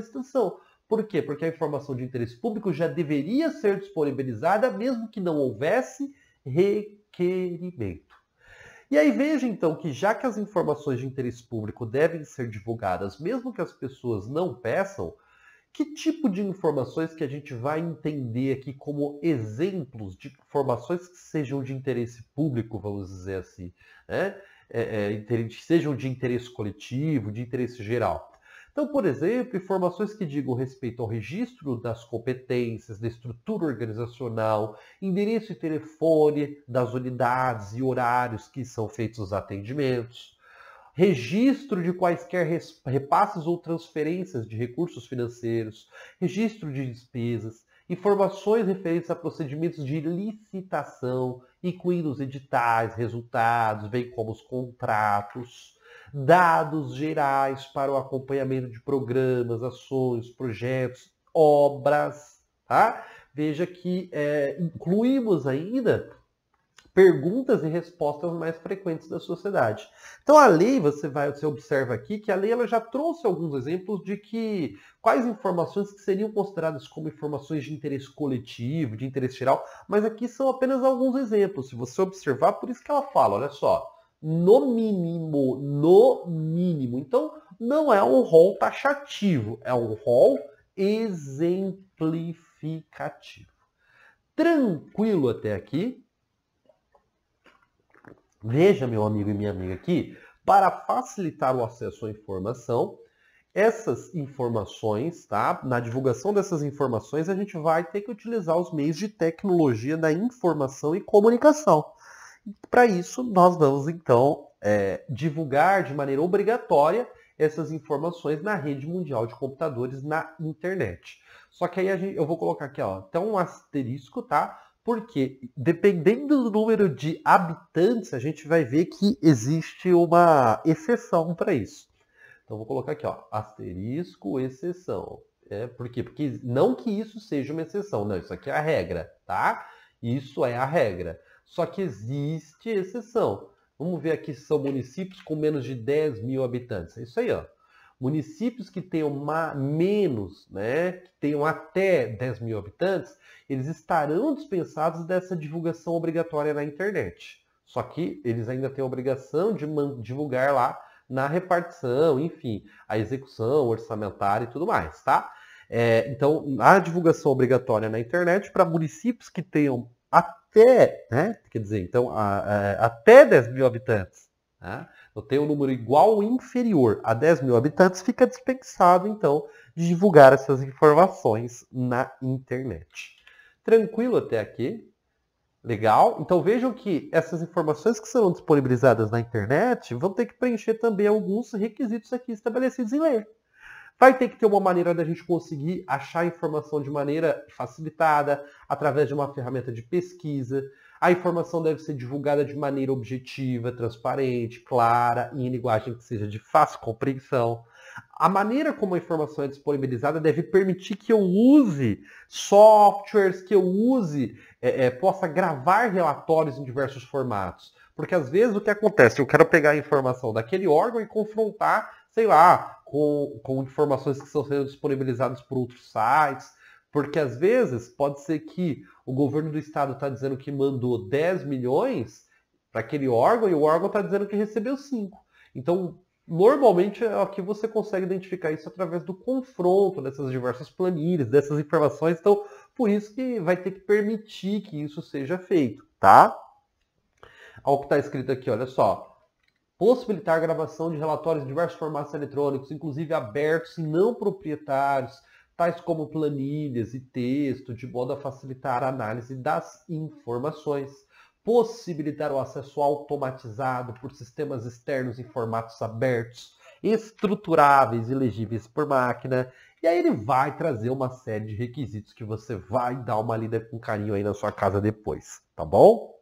Por quê? Porque a informação de interesse público já deveria ser disponibilizada mesmo que não houvesse requerimento. E aí veja então que já que as informações de interesse público devem ser divulgadas, mesmo que as pessoas não peçam, que tipo de informações que a gente vai entender aqui como exemplos de informações que sejam de interesse público, vamos dizer assim, né? É, é, sejam de interesse coletivo, de interesse geral? Então, por exemplo, informações que digam respeito ao registro das competências, da estrutura organizacional, endereço e telefone das unidades e horários que são feitos os atendimentos, registro de quaisquer repasses ou transferências de recursos financeiros, registro de despesas, informações referentes a procedimentos de licitação, incluindo os editais, resultados, bem como os contratos dados gerais para o acompanhamento de programas, ações, projetos, obras, tá? Veja que é, incluímos ainda perguntas e respostas mais frequentes da sociedade. Então a lei, você vai, você observa aqui que a lei ela já trouxe alguns exemplos de que quais informações que seriam consideradas como informações de interesse coletivo, de interesse geral, mas aqui são apenas alguns exemplos. Se você observar, por isso que ela fala, olha só, no mínimo, no mínimo. Então, não é um rol taxativo, é um rol exemplificativo. Tranquilo até aqui? Veja, meu amigo e minha amiga, aqui, para facilitar o acesso à informação, essas informações, tá? Na divulgação dessas informações, a gente vai ter que utilizar os meios de tecnologia da informação e comunicação. Para isso, nós vamos então é, divulgar de maneira obrigatória essas informações na rede mundial de computadores na internet. Só que aí gente, eu vou colocar aqui, ó, até um asterisco, tá? Porque dependendo do número de habitantes, a gente vai ver que existe uma exceção para isso. Então vou colocar aqui, ó, asterisco, exceção. É, por quê? Porque não que isso seja uma exceção, não, isso aqui é a regra, tá? Isso é a regra. Só que existe exceção. Vamos ver aqui se são municípios com menos de 10 mil habitantes. É isso aí, ó. Municípios que tenham ma, menos, né, que tenham até 10 mil habitantes, eles estarão dispensados dessa divulgação obrigatória na internet. Só que eles ainda têm a obrigação de divulgar lá na repartição, enfim, a execução orçamentária e tudo mais, tá? É, então, a divulgação obrigatória na internet para municípios que tenham até, né? Quer dizer, então, a, a, até 10 mil habitantes. Né? Eu tenho um número igual ou inferior a 10 mil habitantes, fica dispensado, então, de divulgar essas informações na internet. Tranquilo até aqui? Legal? Então vejam que essas informações que serão disponibilizadas na internet vão ter que preencher também alguns requisitos aqui estabelecidos em lei. Vai ter que ter uma maneira da gente conseguir achar informação de maneira facilitada, através de uma ferramenta de pesquisa. A informação deve ser divulgada de maneira objetiva, transparente, clara e em linguagem que seja de fácil compreensão. A maneira como a informação é disponibilizada deve permitir que eu use softwares, que eu use, é, é, possa gravar relatórios em diversos formatos. Porque às vezes o que acontece? Eu quero pegar a informação daquele órgão e confrontar, sei lá, com, com informações que estão sendo disponibilizadas por outros sites, porque às vezes pode ser que o governo do estado está dizendo que mandou 10 milhões para aquele órgão e o órgão está dizendo que recebeu 5. Então, normalmente aqui é você consegue identificar isso através do confronto dessas diversas planilhas, dessas informações. Então, por isso que vai ter que permitir que isso seja feito, tá? Olha o que está escrito aqui, olha só possibilitar a gravação de relatórios em diversos formatos eletrônicos, inclusive abertos e não proprietários, tais como planilhas e texto, de modo a facilitar a análise das informações, possibilitar o acesso automatizado por sistemas externos em formatos abertos, estruturáveis e legíveis por máquina. E aí ele vai trazer uma série de requisitos que você vai dar uma lida com carinho aí na sua casa depois, tá bom?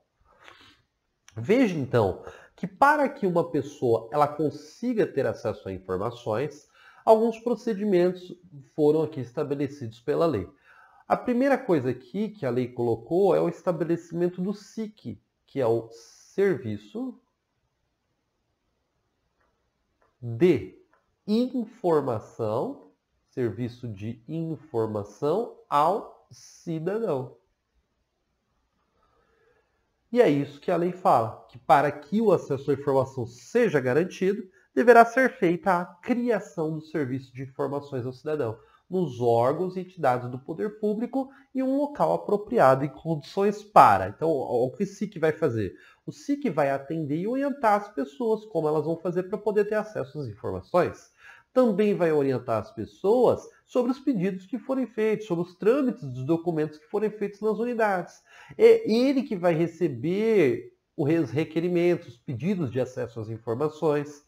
Veja então que para que uma pessoa ela consiga ter acesso a informações, alguns procedimentos foram aqui estabelecidos pela lei. A primeira coisa aqui que a lei colocou é o estabelecimento do SIC, que é o Serviço de Informação, Serviço de Informação ao Cidadão. E é isso que a lei fala, que para que o acesso à informação seja garantido, deverá ser feita a criação do serviço de informações ao cidadão, nos órgãos e entidades do poder público em um local apropriado e condições para. Então, o que o SIC vai fazer? O SIC vai atender e orientar as pessoas como elas vão fazer para poder ter acesso às informações. Também vai orientar as pessoas sobre os pedidos que forem feitos, sobre os trâmites dos documentos que forem feitos nas unidades. É ele que vai receber os requerimentos, os pedidos de acesso às informações.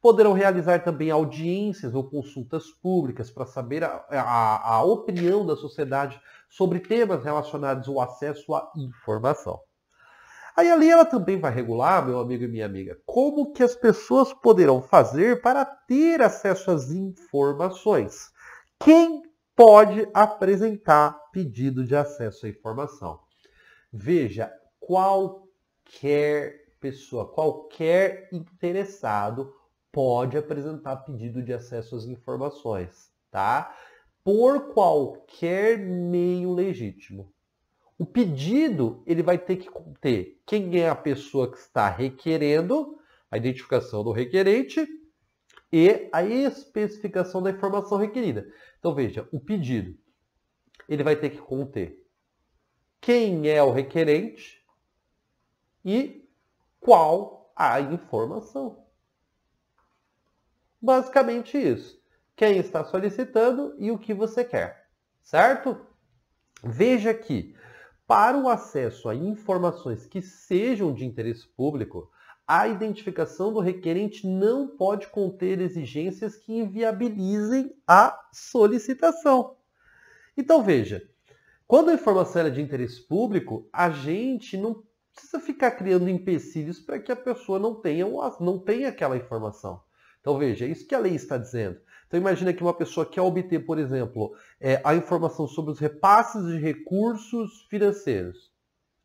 Poderão realizar também audiências ou consultas públicas para saber a, a, a opinião da sociedade sobre temas relacionados ao acesso à informação. Aí ali ela também vai regular, meu amigo e minha amiga, como que as pessoas poderão fazer para ter acesso às informações quem pode apresentar pedido de acesso à informação. Veja, qualquer pessoa, qualquer interessado pode apresentar pedido de acesso às informações, tá? Por qualquer meio legítimo. O pedido, ele vai ter que conter quem é a pessoa que está requerendo, a identificação do requerente, e a especificação da informação requerida. Então veja, o pedido ele vai ter que conter quem é o requerente e qual a informação. Basicamente isso. Quem está solicitando e o que você quer, certo? Veja que para o acesso a informações que sejam de interesse público, a identificação do requerente não pode conter exigências que inviabilizem a solicitação. Então veja, quando a informação é de interesse público, a gente não precisa ficar criando empecilhos para que a pessoa não tenha, não tenha aquela informação. Então veja, é isso que a lei está dizendo. Então imagina que uma pessoa quer obter, por exemplo, é, a informação sobre os repasses de recursos financeiros.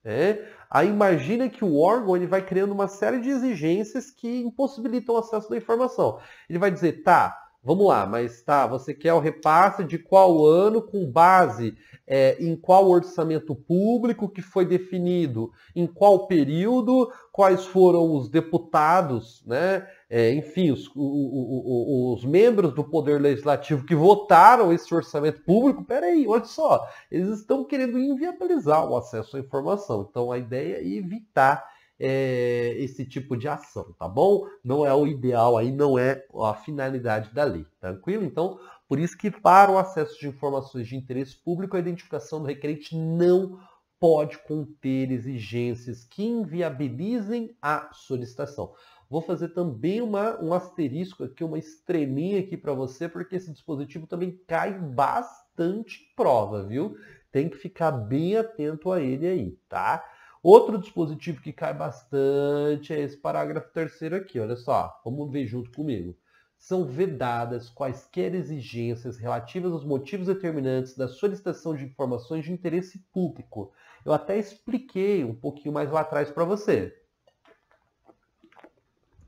É? Aí imagina que o órgão ele vai criando uma série de exigências que impossibilitam o acesso da informação. Ele vai dizer, tá, Vamos lá, mas tá, você quer o repasse de qual ano com base é, em qual orçamento público que foi definido, em qual período, quais foram os deputados, né? É, enfim, os, o, o, o, os, membros do Poder Legislativo que votaram esse orçamento público, peraí, olha só, eles estão querendo inviabilizar o acesso à informação. Então a ideia é evitar é, esse tipo de ação, tá bom? Não é o ideal aí, não é a finalidade da lei, tranquilo? Então, por isso que para o acesso de informações de interesse público, a identificação do requerente não pode conter exigências que inviabilizem a solicitação. Vou fazer também uma, um asterisco aqui, uma estrelinha aqui para você, porque esse dispositivo também cai bastante em prova, viu? Tem que ficar bem atento a ele aí, tá? Outro dispositivo que cai bastante é esse parágrafo terceiro aqui, olha só, vamos ver junto comigo. São vedadas quaisquer exigências relativas aos motivos determinantes da solicitação de informações de interesse público. Eu até expliquei um pouquinho mais lá atrás para você.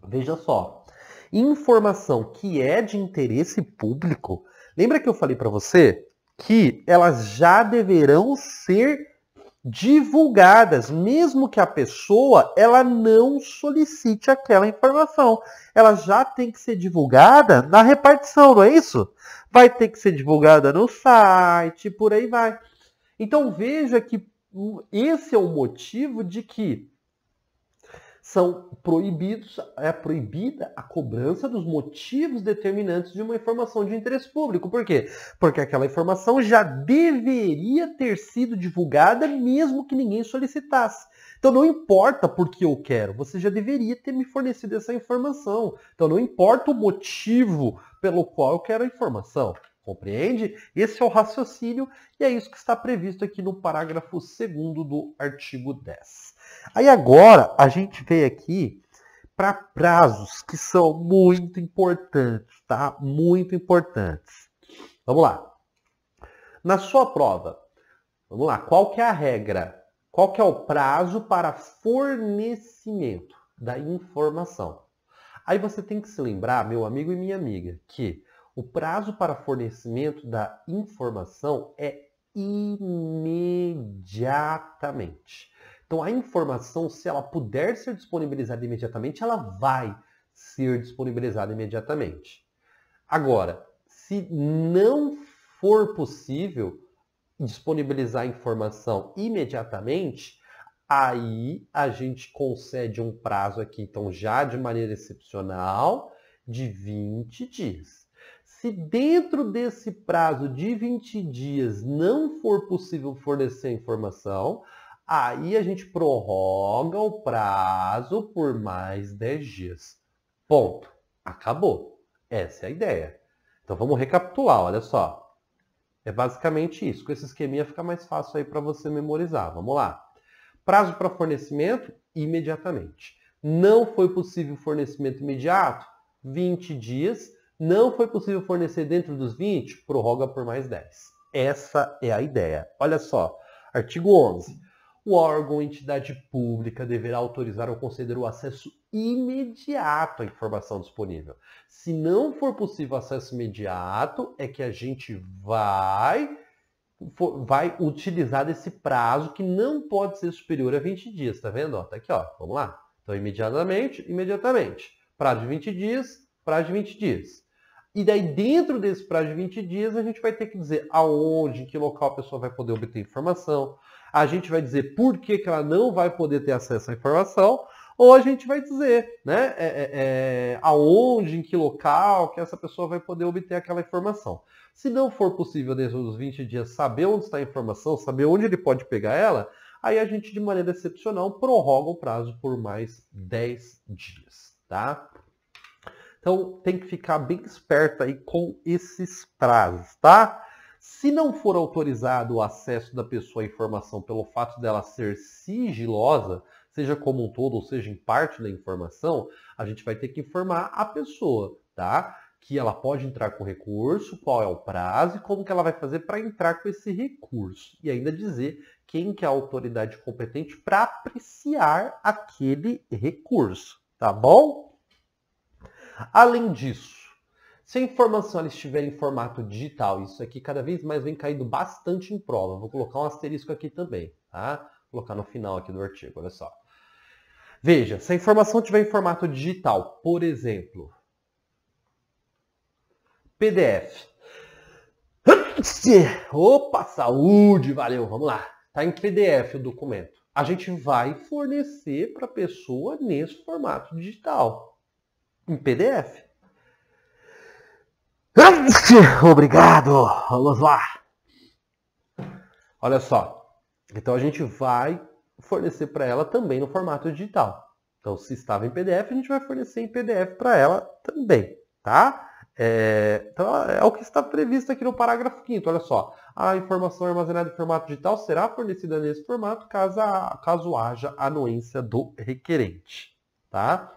Veja só, informação que é de interesse público, lembra que eu falei para você que elas já deverão ser divulgadas, mesmo que a pessoa ela não solicite aquela informação. Ela já tem que ser divulgada na repartição, não é isso? Vai ter que ser divulgada no site, por aí vai. Então veja que esse é o motivo de que são proibidos, é proibida a cobrança dos motivos determinantes de uma informação de interesse público. Por quê? Porque aquela informação já deveria ter sido divulgada mesmo que ninguém solicitasse. Então não importa por que eu quero, você já deveria ter me fornecido essa informação. Então não importa o motivo pelo qual eu quero a informação. Compreende? Esse é o raciocínio e é isso que está previsto aqui no parágrafo 2 do artigo 10. Aí agora a gente veio aqui para prazos que são muito importantes, tá? Muito importantes. Vamos lá. Na sua prova, vamos lá, qual que é a regra? Qual que é o prazo para fornecimento da informação? Aí você tem que se lembrar, meu amigo e minha amiga, que o prazo para fornecimento da informação é imediatamente. Então a informação, se ela puder ser disponibilizada imediatamente, ela vai ser disponibilizada imediatamente. Agora, se não for possível disponibilizar a informação imediatamente, aí a gente concede um prazo aqui, então já de maneira excepcional, de 20 dias. Se dentro desse prazo de 20 dias não for possível fornecer a informação, Aí a gente prorroga o prazo por mais 10 dias. Ponto. Acabou. Essa é a ideia. Então vamos recapitular, olha só. É basicamente isso. Com esse esqueminha fica mais fácil aí para você memorizar. Vamos lá. Prazo para fornecimento, imediatamente. Não foi possível fornecimento imediato? 20 dias. Não foi possível fornecer dentro dos 20? Prorroga por mais 10. Essa é a ideia. Olha só, artigo 11 o órgão ou entidade pública deverá autorizar ou conceder o acesso imediato à informação disponível. Se não for possível acesso imediato, é que a gente vai, vai utilizar desse prazo que não pode ser superior a 20 dias, tá vendo? Está aqui, ó. Vamos lá. Então, imediatamente, imediatamente. Prazo de 20 dias, prazo de 20 dias. E daí, dentro desse prazo de 20 dias, a gente vai ter que dizer aonde, em que local a pessoa vai poder obter informação, a gente vai dizer por que, que ela não vai poder ter acesso à informação, ou a gente vai dizer né, é, é, é aonde, em que local que essa pessoa vai poder obter aquela informação. Se não for possível dentro dos 20 dias saber onde está a informação, saber onde ele pode pegar ela, aí a gente, de maneira excepcional, prorroga o prazo por mais 10 dias. Tá? Então tem que ficar bem esperto aí com esses prazos, tá? Se não for autorizado o acesso da pessoa à informação pelo fato dela ser sigilosa, seja como um todo ou seja em parte da informação, a gente vai ter que informar a pessoa, tá? Que ela pode entrar com recurso, qual é o prazo e como que ela vai fazer para entrar com esse recurso. E ainda dizer quem que é a autoridade competente para apreciar aquele recurso, tá bom? Além disso, se a informação estiver em formato digital, isso aqui cada vez mais vem caindo bastante em prova. Vou colocar um asterisco aqui também, tá? Vou colocar no final aqui do artigo, olha só. Veja, se a informação estiver em formato digital, por exemplo, PDF. Opa, saúde, valeu, vamos lá. Está em PDF o documento. A gente vai fornecer para a pessoa nesse formato digital, em PDF. Obrigado, vamos lá. Olha só, então a gente vai fornecer para ela também no formato digital. Então, se estava em PDF, a gente vai fornecer em PDF para ela também, tá? É, então, é, é o que está previsto aqui no parágrafo 5 olha só. A informação armazenada em formato digital será fornecida nesse formato caso, caso haja anuência do requerente, tá?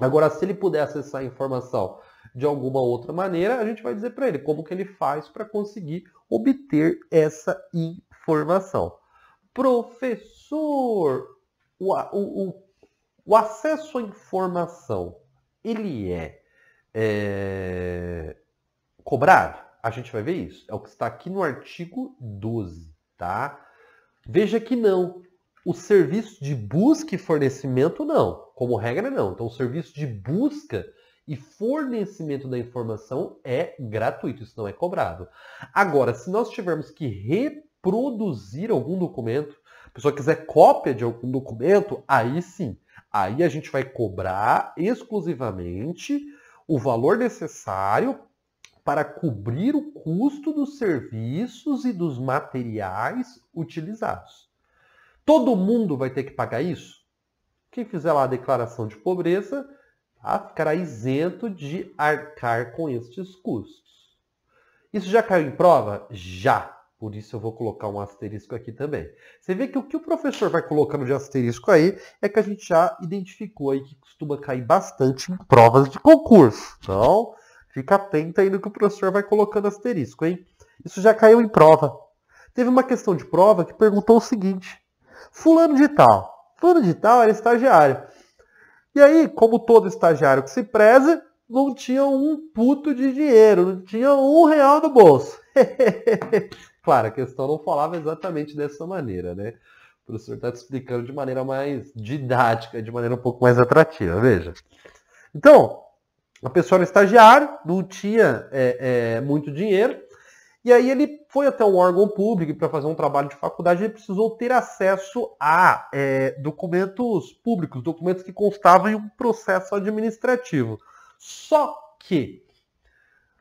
Agora, se ele puder acessar a informação de alguma outra maneira, a gente vai dizer para ele como que ele faz para conseguir obter essa informação. Professor, o, o, o acesso à informação, ele é, é cobrado? A gente vai ver isso. É o que está aqui no artigo 12, tá? Veja que não. O serviço de busca e fornecimento, não. Como regra, não. Então, o serviço de busca e fornecimento da informação é gratuito, isso não é cobrado. Agora, se nós tivermos que reproduzir algum documento, a pessoa quiser cópia de algum documento, aí sim, aí a gente vai cobrar exclusivamente o valor necessário para cobrir o custo dos serviços e dos materiais utilizados. Todo mundo vai ter que pagar isso? Quem fizer lá a declaração de pobreza tá? ficará isento de arcar com estes custos. Isso já caiu em prova? Já! Por isso eu vou colocar um asterisco aqui também. Você vê que o que o professor vai colocando de asterisco aí é que a gente já identificou aí que costuma cair bastante em provas de concurso. Então, fica atento aí no que o professor vai colocando asterisco, hein? Isso já caiu em prova. Teve uma questão de prova que perguntou o seguinte. Fulano de tal. Fulano de tal era estagiário. E aí, como todo estagiário que se preze, não tinha um puto de dinheiro, não tinha um real no bolso. [laughs] claro, a questão não falava exatamente dessa maneira, né? O professor está te explicando de maneira mais didática, de maneira um pouco mais atrativa, veja. Então, a pessoa era estagiário, não tinha é, é, muito dinheiro, e aí ele foi até um órgão público para fazer um trabalho de faculdade, ele precisou ter acesso a é, documentos públicos, documentos que constavam em um processo administrativo. Só que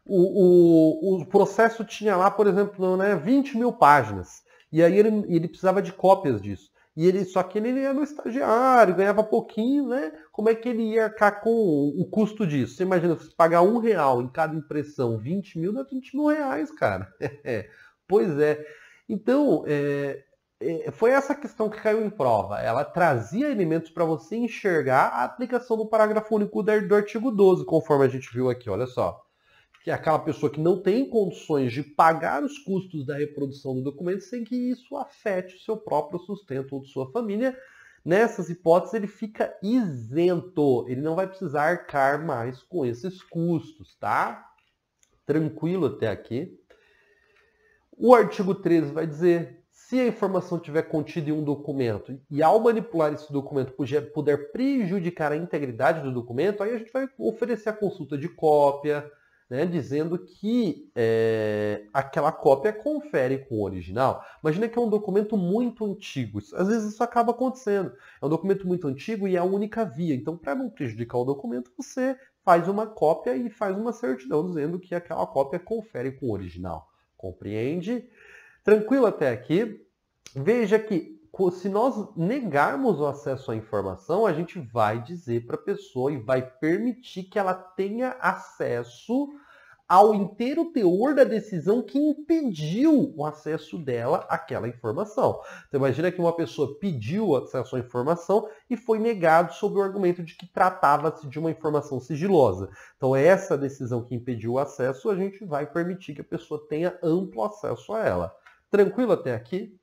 o, o, o processo tinha lá, por exemplo, né, 20 mil páginas. E aí ele, ele precisava de cópias disso. E ele, só que ele era um estagiário, ganhava pouquinho, né? Como é que ele ia arcar com o custo disso? Você imagina, se pagar um real em cada impressão, 20 mil, dá 20 mil reais, cara. [laughs] pois é. Então, é, é, foi essa questão que caiu em prova. Ela trazia elementos para você enxergar a aplicação do parágrafo único do artigo 12, conforme a gente viu aqui, olha só que é aquela pessoa que não tem condições de pagar os custos da reprodução do documento sem que isso afete o seu próprio sustento ou de sua família. Nessas hipóteses, ele fica isento, ele não vai precisar arcar mais com esses custos, tá? Tranquilo até aqui. O artigo 13 vai dizer: se a informação estiver contida em um documento e ao manipular esse documento puder prejudicar a integridade do documento, aí a gente vai oferecer a consulta de cópia, né, dizendo que é, aquela cópia confere com o original. Imagina que é um documento muito antigo. Às vezes isso acaba acontecendo. É um documento muito antigo e é a única via. Então, para não prejudicar o documento, você faz uma cópia e faz uma certidão dizendo que aquela cópia confere com o original. Compreende? Tranquilo até aqui? Veja que se nós negarmos o acesso à informação, a gente vai dizer para a pessoa e vai permitir que ela tenha acesso ao inteiro teor da decisão que impediu o acesso dela àquela informação. Então imagina que uma pessoa pediu acesso à informação e foi negado sob o argumento de que tratava-se de uma informação sigilosa. Então essa decisão que impediu o acesso, a gente vai permitir que a pessoa tenha amplo acesso a ela. Tranquilo até aqui?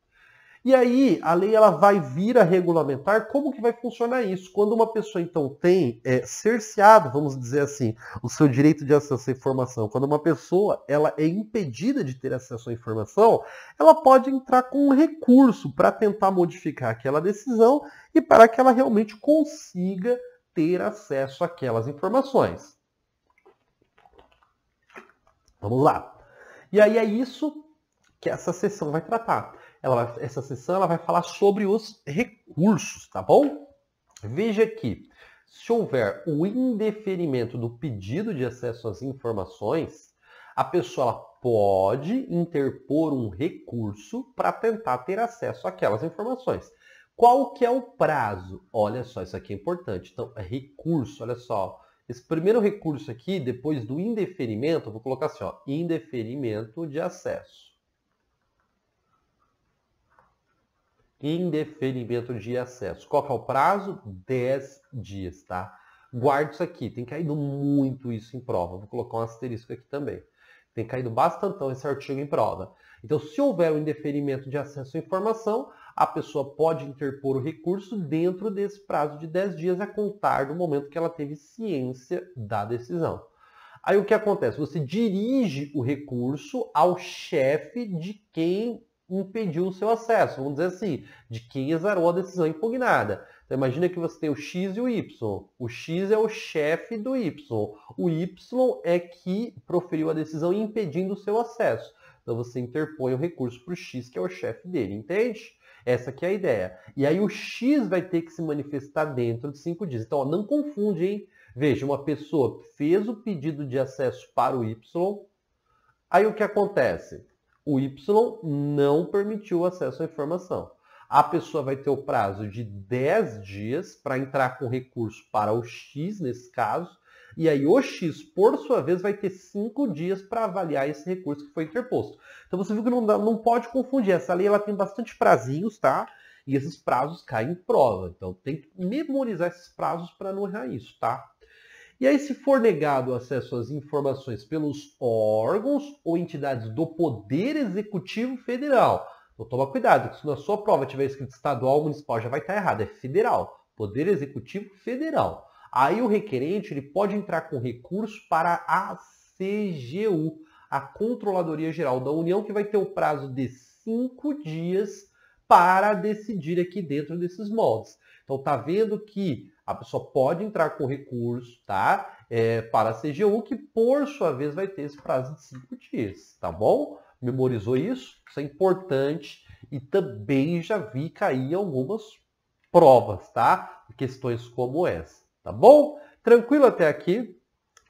E aí, a lei ela vai vir a regulamentar como que vai funcionar isso. Quando uma pessoa, então, tem é, cerceado, vamos dizer assim, o seu direito de acesso à informação, quando uma pessoa ela é impedida de ter acesso à informação, ela pode entrar com um recurso para tentar modificar aquela decisão e para que ela realmente consiga ter acesso àquelas informações. Vamos lá. E aí é isso que essa sessão vai tratar ela vai, essa sessão ela vai falar sobre os recursos, tá bom? Veja aqui, se houver o indeferimento do pedido de acesso às informações, a pessoa pode interpor um recurso para tentar ter acesso àquelas informações. Qual que é o prazo? Olha só, isso aqui é importante. Então, é recurso, olha só. Esse primeiro recurso aqui, depois do indeferimento, eu vou colocar assim, ó, indeferimento de acesso. indeferimento de acesso. Qual que é o prazo? 10 dias, tá? Guarde isso aqui, tem caído muito isso em prova. Vou colocar um asterisco aqui também. Tem caído bastante esse artigo em prova. Então, se houver um indeferimento de acesso à informação, a pessoa pode interpor o recurso dentro desse prazo de 10 dias a contar do momento que ela teve ciência da decisão. Aí o que acontece? Você dirige o recurso ao chefe de quem impediu o seu acesso, vamos dizer assim, de quem exarou a decisão impugnada. Então imagina que você tem o X e o Y. O X é o chefe do Y. O Y é que proferiu a decisão impedindo o seu acesso. Então você interpõe o recurso para o X, que é o chefe dele, entende? Essa que é a ideia. E aí o X vai ter que se manifestar dentro de cinco dias. Então, ó, não confunde, hein? Veja, uma pessoa fez o pedido de acesso para o Y. Aí o que acontece? O Y não permitiu o acesso à informação. A pessoa vai ter o prazo de 10 dias para entrar com recurso para o X, nesse caso, e aí o X, por sua vez, vai ter 5 dias para avaliar esse recurso que foi interposto. Então você viu que não, dá, não pode confundir. Essa lei ela tem bastante prazinhos, tá? E esses prazos caem em prova. Então tem que memorizar esses prazos para não errar isso, tá? E aí, se for negado o acesso às informações pelos órgãos ou entidades do Poder Executivo Federal, então toma cuidado, que se na sua prova tiver escrito estadual ou municipal, já vai estar errado, é federal, Poder Executivo Federal. Aí o requerente ele pode entrar com recurso para a CGU, a Controladoria Geral da União, que vai ter o prazo de cinco dias para decidir aqui dentro desses moldes. Então tá vendo que a pessoa pode entrar com recurso, tá? É, para a CGU, que por sua vez vai ter esse prazo de 5 dias, tá bom? Memorizou isso? Isso é importante. E também já vi cair algumas provas, tá? Questões como essa, tá bom? Tranquilo até aqui.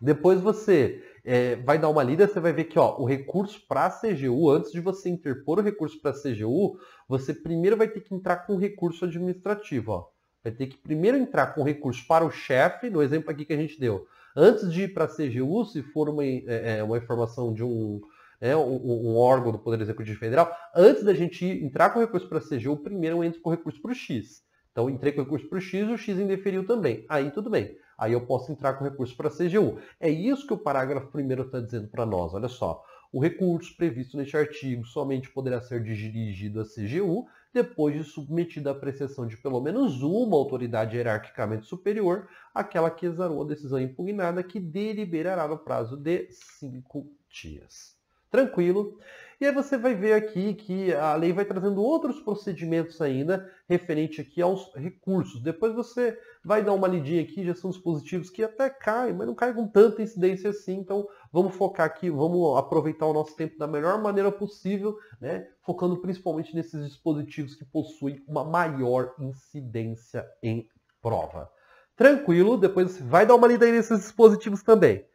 Depois você é, vai dar uma lida, você vai ver que ó, o recurso para a CGU, antes de você interpor o recurso para a CGU, você primeiro vai ter que entrar com o recurso administrativo. Ó vai ter que primeiro entrar com recurso para o chefe, no exemplo aqui que a gente deu. Antes de ir para a CGU, se for uma, é, é, uma informação de um, é, um, um, órgão do Poder Executivo Federal, antes da gente ir, entrar com recurso para a CGU, primeiro eu entro com recurso para o X. Então, entrei com recurso para o X e o X indeferiu também. Aí tudo bem. Aí eu posso entrar com recurso para a CGU. É isso que o parágrafo primeiro está dizendo para nós. Olha só. O recurso previsto neste artigo somente poderá ser dirigido à CGU depois de submetida à apreciação de pelo menos uma autoridade hierarquicamente superior, aquela que exarou a decisão impugnada, que deliberará no prazo de cinco dias. Tranquilo? E aí você vai ver aqui que a lei vai trazendo outros procedimentos ainda, referente aqui aos recursos. Depois você vai dar uma lidinha aqui, já são dispositivos que até caem, mas não caem com tanta incidência assim, então Vamos focar aqui, vamos aproveitar o nosso tempo da melhor maneira possível, né? Focando principalmente nesses dispositivos que possuem uma maior incidência em prova. Tranquilo, depois você vai dar uma lida aí nesses dispositivos também.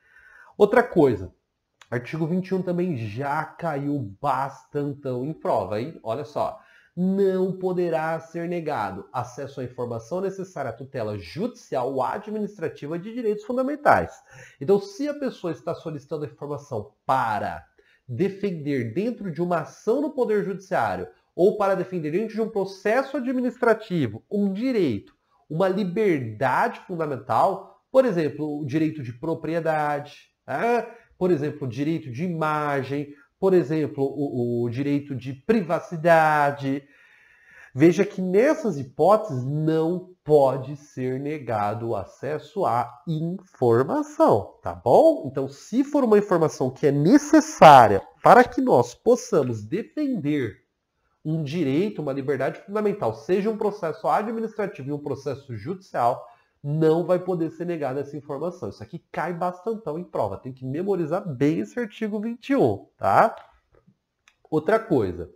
Outra coisa, artigo 21 também já caiu bastante em prova, hein? Olha só, não poderá ser negado acesso à informação necessária à tutela judicial ou administrativa de direitos fundamentais. Então, se a pessoa está solicitando informação para defender dentro de uma ação no Poder Judiciário ou para defender dentro de um processo administrativo um direito, uma liberdade fundamental, por exemplo, o direito de propriedade, né? por exemplo, o direito de imagem, por exemplo, o, o direito de privacidade. Veja que nessas hipóteses não pode ser negado o acesso à informação, tá bom? Então, se for uma informação que é necessária para que nós possamos defender um direito, uma liberdade fundamental, seja um processo administrativo e um processo judicial, não vai poder ser negada essa informação. Isso aqui cai bastantão em prova. Tem que memorizar bem esse artigo 21, tá? Outra coisa.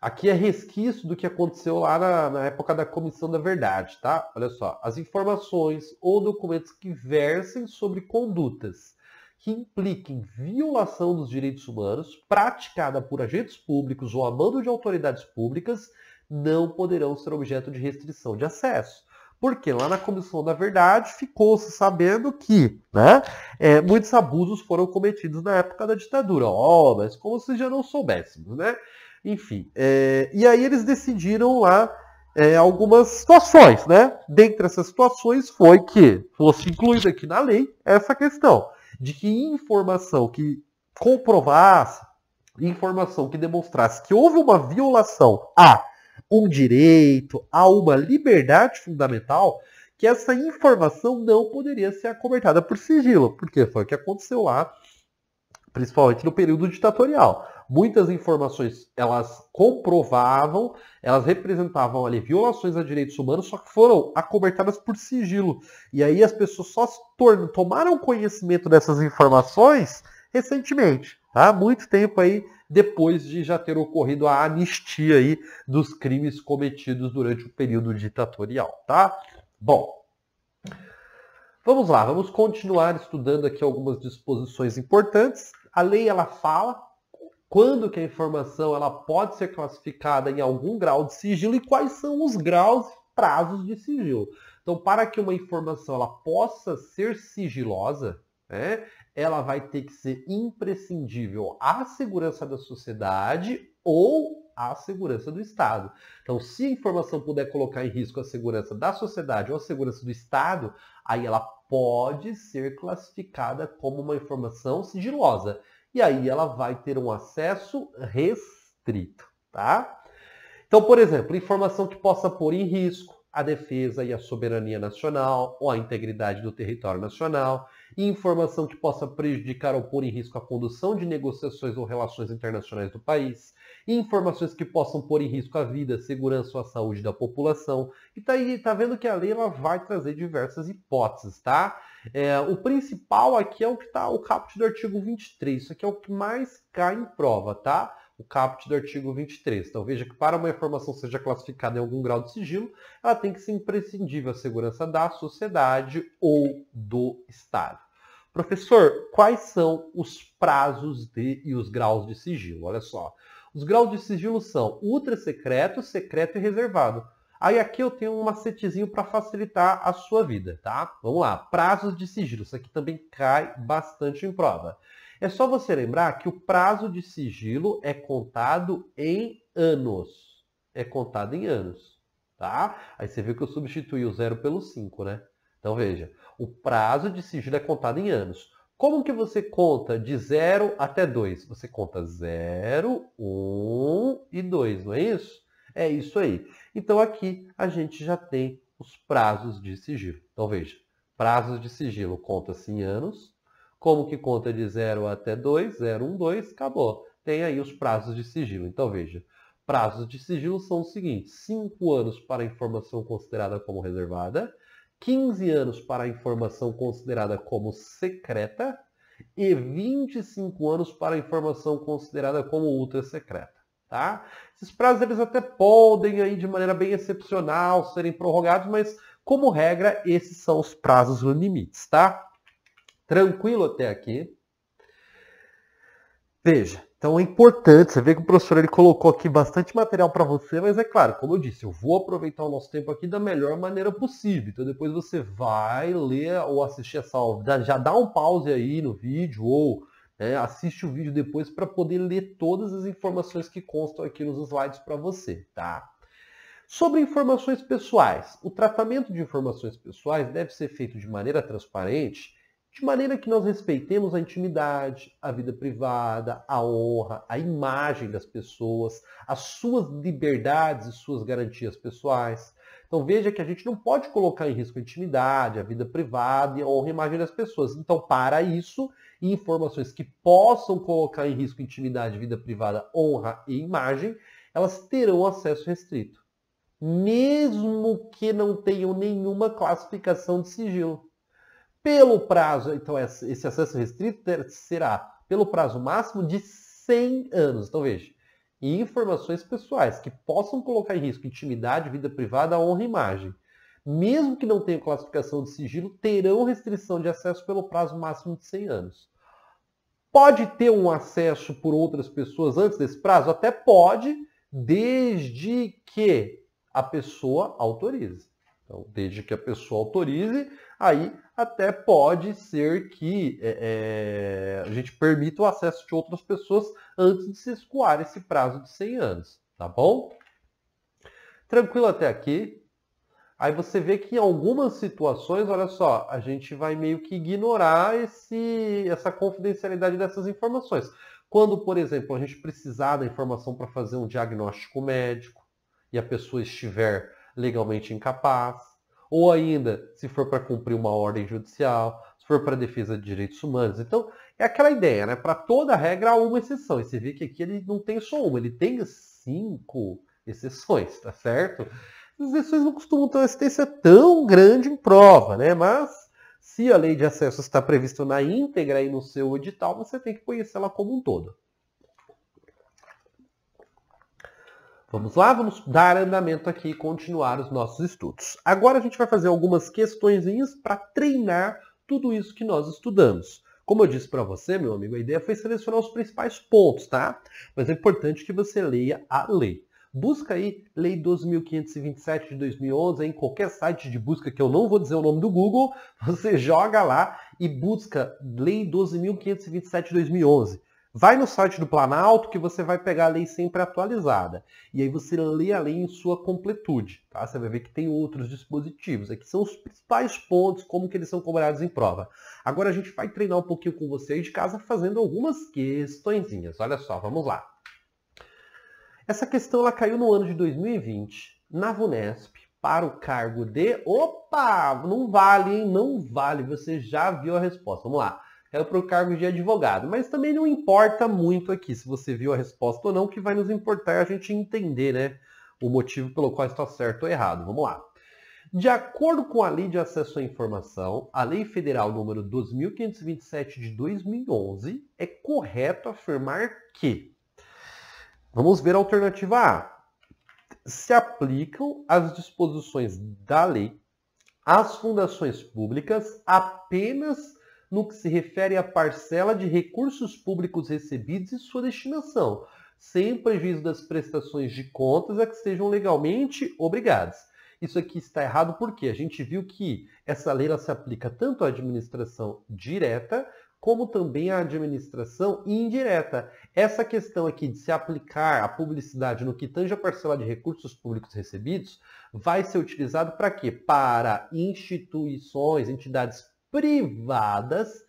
Aqui é resquício do que aconteceu lá na, na, época da Comissão da Verdade, tá? Olha só, as informações ou documentos que versem sobre condutas que impliquem violação dos direitos humanos praticada por agentes públicos ou a mando de autoridades públicas não poderão ser objeto de restrição de acesso. Porque lá na Comissão da Verdade ficou-se sabendo que né, é, muitos abusos foram cometidos na época da ditadura. Oh, mas como se já não soubéssemos, né? Enfim, é, e aí eles decidiram lá é, algumas situações, né? Dentre essas situações foi que fosse incluída aqui na lei essa questão de que informação que comprovasse, informação que demonstrasse que houve uma violação a um direito, a uma liberdade fundamental, que essa informação não poderia ser acobertada por sigilo, porque foi o que aconteceu lá, principalmente no período ditatorial. Muitas informações elas comprovavam, elas representavam ali violações a direitos humanos, só que foram acobertadas por sigilo. E aí as pessoas só tornam, tomaram conhecimento dessas informações recentemente, tá? Muito tempo aí depois de já ter ocorrido a anistia aí dos crimes cometidos durante o período ditatorial, tá? Bom, vamos lá, vamos continuar estudando aqui algumas disposições importantes. A lei ela fala quando que a informação ela pode ser classificada em algum grau de sigilo e quais são os graus e prazos de sigilo. Então, para que uma informação ela possa ser sigilosa, né, ela vai ter que ser imprescindível à segurança da sociedade ou à segurança do Estado. Então, se a informação puder colocar em risco a segurança da sociedade ou a segurança do Estado, aí ela pode ser classificada como uma informação sigilosa. E aí ela vai ter um acesso restrito, tá? Então, por exemplo, informação que possa pôr em risco a defesa e a soberania nacional ou a integridade do território nacional, e informação que possa prejudicar ou pôr em risco a condução de negociações ou relações internacionais do país, e informações que possam pôr em risco a vida, segurança ou a saúde da população. E tá, aí, tá vendo que a lei ela vai trazer diversas hipóteses, tá? É, o principal aqui é o que está o caput do artigo 23, isso aqui é o que mais cai em prova, tá? o caput do artigo 23. Então veja que para uma informação seja classificada em algum grau de sigilo, ela tem que ser imprescindível à segurança da sociedade ou do Estado. Professor, quais são os prazos de, e os graus de sigilo? Olha só. Os graus de sigilo são ultra secreto, secreto e reservado. Aí aqui eu tenho um macetezinho para facilitar a sua vida, tá? Vamos lá, prazos de sigilo. Isso aqui também cai bastante em prova. É só você lembrar que o prazo de sigilo é contado em anos. É contado em anos, tá? Aí você viu que eu substituí o zero pelo 5, né? Então veja, o prazo de sigilo é contado em anos. Como que você conta de 0 até 2? Você conta 0, 1 um e 2, não é isso? É isso aí. Então aqui a gente já tem os prazos de sigilo. Então veja, prazos de sigilo conta-se em anos, como que conta de 0 até 2, 0, 1, 2, acabou. Tem aí os prazos de sigilo. Então, veja, prazos de sigilo são os seguintes. 5 anos para a informação considerada como reservada, 15 anos para a informação considerada como secreta e 25 anos para a informação considerada como ultra secreta. Tá? Esses prazos eles até podem, aí, de maneira bem excepcional, serem prorrogados, mas, como regra, esses são os prazos limites. Tá? tranquilo até aqui. Veja, então é importante, você vê que o professor ele colocou aqui bastante material para você, mas é claro, como eu disse, eu vou aproveitar o nosso tempo aqui da melhor maneira possível. Então depois você vai ler ou assistir essa aula, já dá um pause aí no vídeo ou né, assiste o vídeo depois para poder ler todas as informações que constam aqui nos slides para você, tá? Sobre informações pessoais, o tratamento de informações pessoais deve ser feito de maneira transparente de maneira que nós respeitemos a intimidade, a vida privada, a honra, a imagem das pessoas, as suas liberdades e suas garantias pessoais. Então veja que a gente não pode colocar em risco a intimidade, a vida privada e a honra e a imagem das pessoas. Então, para isso, informações que possam colocar em risco a intimidade, vida privada, honra e imagem, elas terão acesso restrito. Mesmo que não tenham nenhuma classificação de sigilo pelo prazo, então esse acesso restrito será pelo prazo máximo de 100 anos. Então veja, e informações pessoais que possam colocar em risco intimidade, vida privada, honra e imagem. Mesmo que não tenham classificação de sigilo, terão restrição de acesso pelo prazo máximo de 100 anos. Pode ter um acesso por outras pessoas antes desse prazo? Até pode, desde que a pessoa autorize. Então, desde que a pessoa autorize, aí até pode ser que é, é, a gente permita o acesso de outras pessoas antes de se escoar esse prazo de 100 anos, tá bom? Tranquilo até aqui. Aí você vê que em algumas situações, olha só, a gente vai meio que ignorar esse, essa confidencialidade dessas informações. Quando, por exemplo, a gente precisar da informação para fazer um diagnóstico médico e a pessoa estiver legalmente incapaz, ou ainda se for para cumprir uma ordem judicial, se for para defesa de direitos humanos. Então, é aquela ideia, né? Para toda regra há uma exceção. E você vê que aqui ele não tem só uma, ele tem cinco exceções, tá certo? As exceções não costumam ter uma assistência tão grande em prova, né? Mas se a lei de acesso está prevista na íntegra e no seu edital, você tem que conhecê-la como um todo. Vamos lá, vamos dar andamento aqui e continuar os nossos estudos. Agora a gente vai fazer algumas questõezinhas para treinar tudo isso que nós estudamos. Como eu disse para você, meu amigo, a ideia foi selecionar os principais pontos, tá? Mas é importante que você leia a lei. Busca aí Lei 12.527 de 2011 em qualquer site de busca que eu não vou dizer o nome do Google. [laughs] Você joga lá e busca Lei 12.527 de 2011. Vai no site do Planalto que você vai pegar a lei sempre atualizada. E aí você lê a lei em sua completude. Tá? Você vai ver que tem outros dispositivos. Aqui são os principais pontos, como que eles são cobrados em prova. Agora a gente vai treinar um pouquinho com vocês de casa fazendo algumas questõezinhas. Olha só, vamos lá. Essa questão ela caiu no ano de 2020 na VUNESP para o cargo de... Opa! Não vale, hein? Não vale. Você já viu a resposta. Vamos lá era é para o cargo de advogado. Mas também não importa muito aqui se você viu a resposta ou não, o que vai nos importar é a gente entender né, o motivo pelo qual está certo ou errado. Vamos lá. De acordo com a Lei de Acesso à Informação, a Lei Federal número 2527 de 2011, é correto afirmar que. Vamos ver a alternativa A. Se aplicam as disposições da lei às fundações públicas apenas no que se refere à parcela de recursos públicos recebidos e sua destinação, sem prejuízo das prestações de contas a que sejam legalmente obrigadas. Isso aqui está errado porque a gente viu que essa lei se aplica tanto à administração direta como também à administração indireta. Essa questão aqui de se aplicar a publicidade no que tange a parcela de recursos públicos recebidos vai ser utilizado para quê? Para instituições, entidades privadas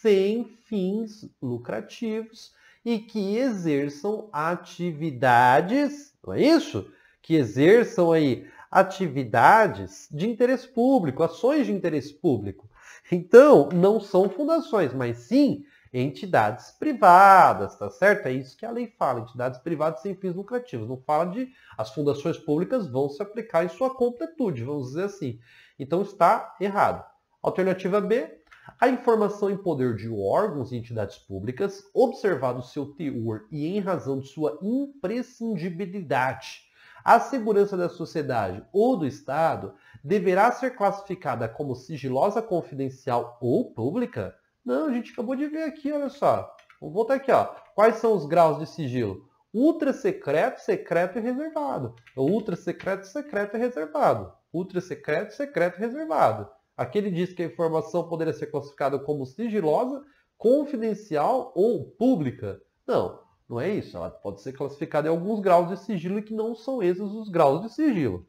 sem fins lucrativos e que exerçam atividades, não é isso? Que exerçam aí atividades de interesse público, ações de interesse público. Então, não são fundações, mas sim entidades privadas, tá certo? É isso que a lei fala, entidades privadas sem fins lucrativos. Não fala de as fundações públicas vão se aplicar em sua completude, vamos dizer assim. Então está errado. Alternativa B, a informação em poder de órgãos e entidades públicas, observado seu teor e em razão de sua imprescindibilidade a segurança da sociedade ou do Estado, deverá ser classificada como sigilosa, confidencial ou pública? Não, a gente acabou de ver aqui, olha só. Vamos voltar aqui, ó. Quais são os graus de sigilo? Ultra secreto, secreto e reservado. Ultra secreto, secreto e reservado. Ultra secreto, secreto e reservado. Aqui ele diz que a informação poderia ser classificada como sigilosa, confidencial ou pública. Não, não é isso. Ela pode ser classificada em alguns graus de sigilo que não são esses os graus de sigilo.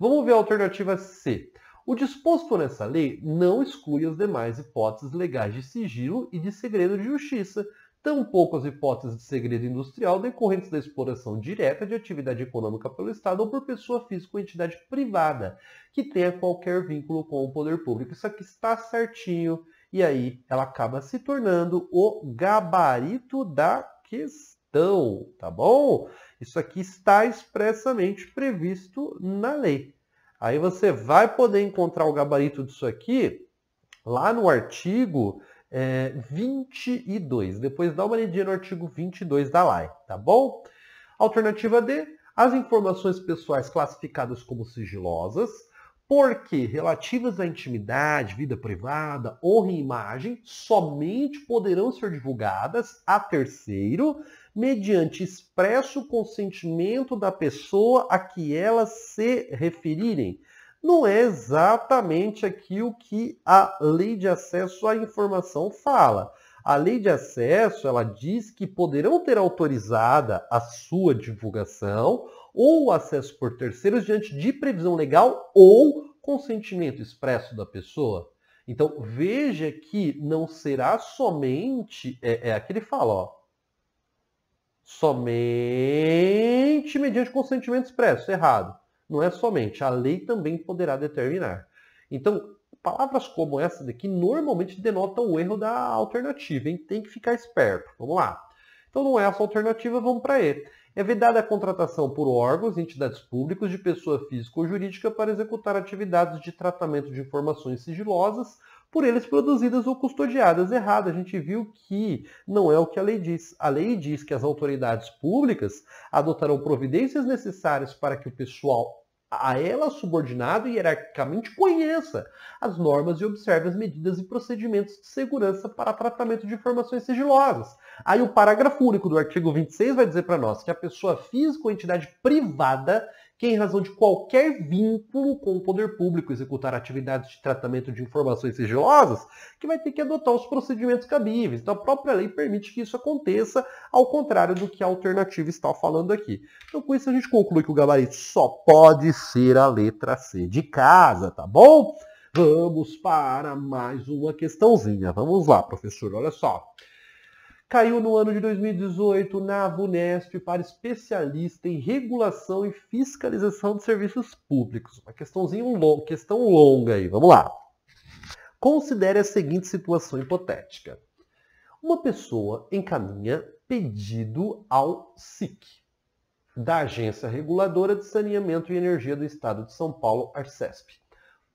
Vamos ver a alternativa C. O disposto nessa lei não exclui as demais hipóteses legais de sigilo e de segredo de justiça, tampouco as hipóteses de segredo industrial decorrentes da exploração direta de atividade econômica pelo Estado ou por pessoa física ou entidade privada que tenha qualquer vínculo com o poder público. Isso aqui está certinho e aí ela acaba se tornando o gabarito da questão, tá bom? Isso aqui está expressamente previsto na lei. Aí você vai poder encontrar o gabarito disso aqui lá no artigo é, 22. Depois dá uma lida no artigo 22 da LAI, tá bom? Alternativa D, as informações pessoais classificadas como sigilosas, porque relativas à intimidade, vida privada, honra e imagem, somente poderão ser divulgadas a terceiro, mediante expresso consentimento da pessoa a que elas se referirem não é exatamente aquilo que a lei de acesso à informação fala. A lei de acesso, ela diz que poderão ter autorizada a sua divulgação ou acesso por terceiros diante de previsão legal ou consentimento expresso da pessoa. Então, veja que não será somente, é, é aqui ele fala, ó, somente mediante consentimento expresso, errado não é somente, a lei também poderá determinar. Então, palavras como essa daqui normalmente denotam o erro da alternativa, hein? Tem que ficar esperto. Vamos lá. Então, não é essa alternativa, vamos para E. É vedada a contratação por órgãos, entidades públicas de pessoa física ou jurídica para executar atividades de tratamento de informações sigilosas por eles produzidas ou custodiadas errado. A gente viu que não é o que a lei diz. A lei diz que as autoridades públicas adotarão providências necessárias para que o pessoal a ela subordinado hierarquicamente conheça as normas e observe as medidas e procedimentos de segurança para tratamento de informações sigilosas. Aí o parágrafo único do artigo 26 vai dizer para nós que a pessoa física ou entidade privada que, em razão de qualquer vínculo com o poder público, executar atividades de tratamento de informações sigilosas, que vai ter que adotar os procedimentos cabíveis. Então, a própria lei permite que isso aconteça, ao contrário do que a alternativa está falando aqui. Então, com isso, a gente conclui que o gabarito só pode ser a letra C de casa, tá bom? Vamos para mais uma questãozinha. Vamos lá, professor, olha só caiu no ano de 2018 na Vunesp para especialista em regulação e fiscalização de serviços públicos. Uma questãozinha questão longa aí, vamos lá. Considere a seguinte situação hipotética. Uma pessoa encaminha pedido ao SIC, da Agência Reguladora de Saneamento e Energia do Estado de São Paulo, ARCESP,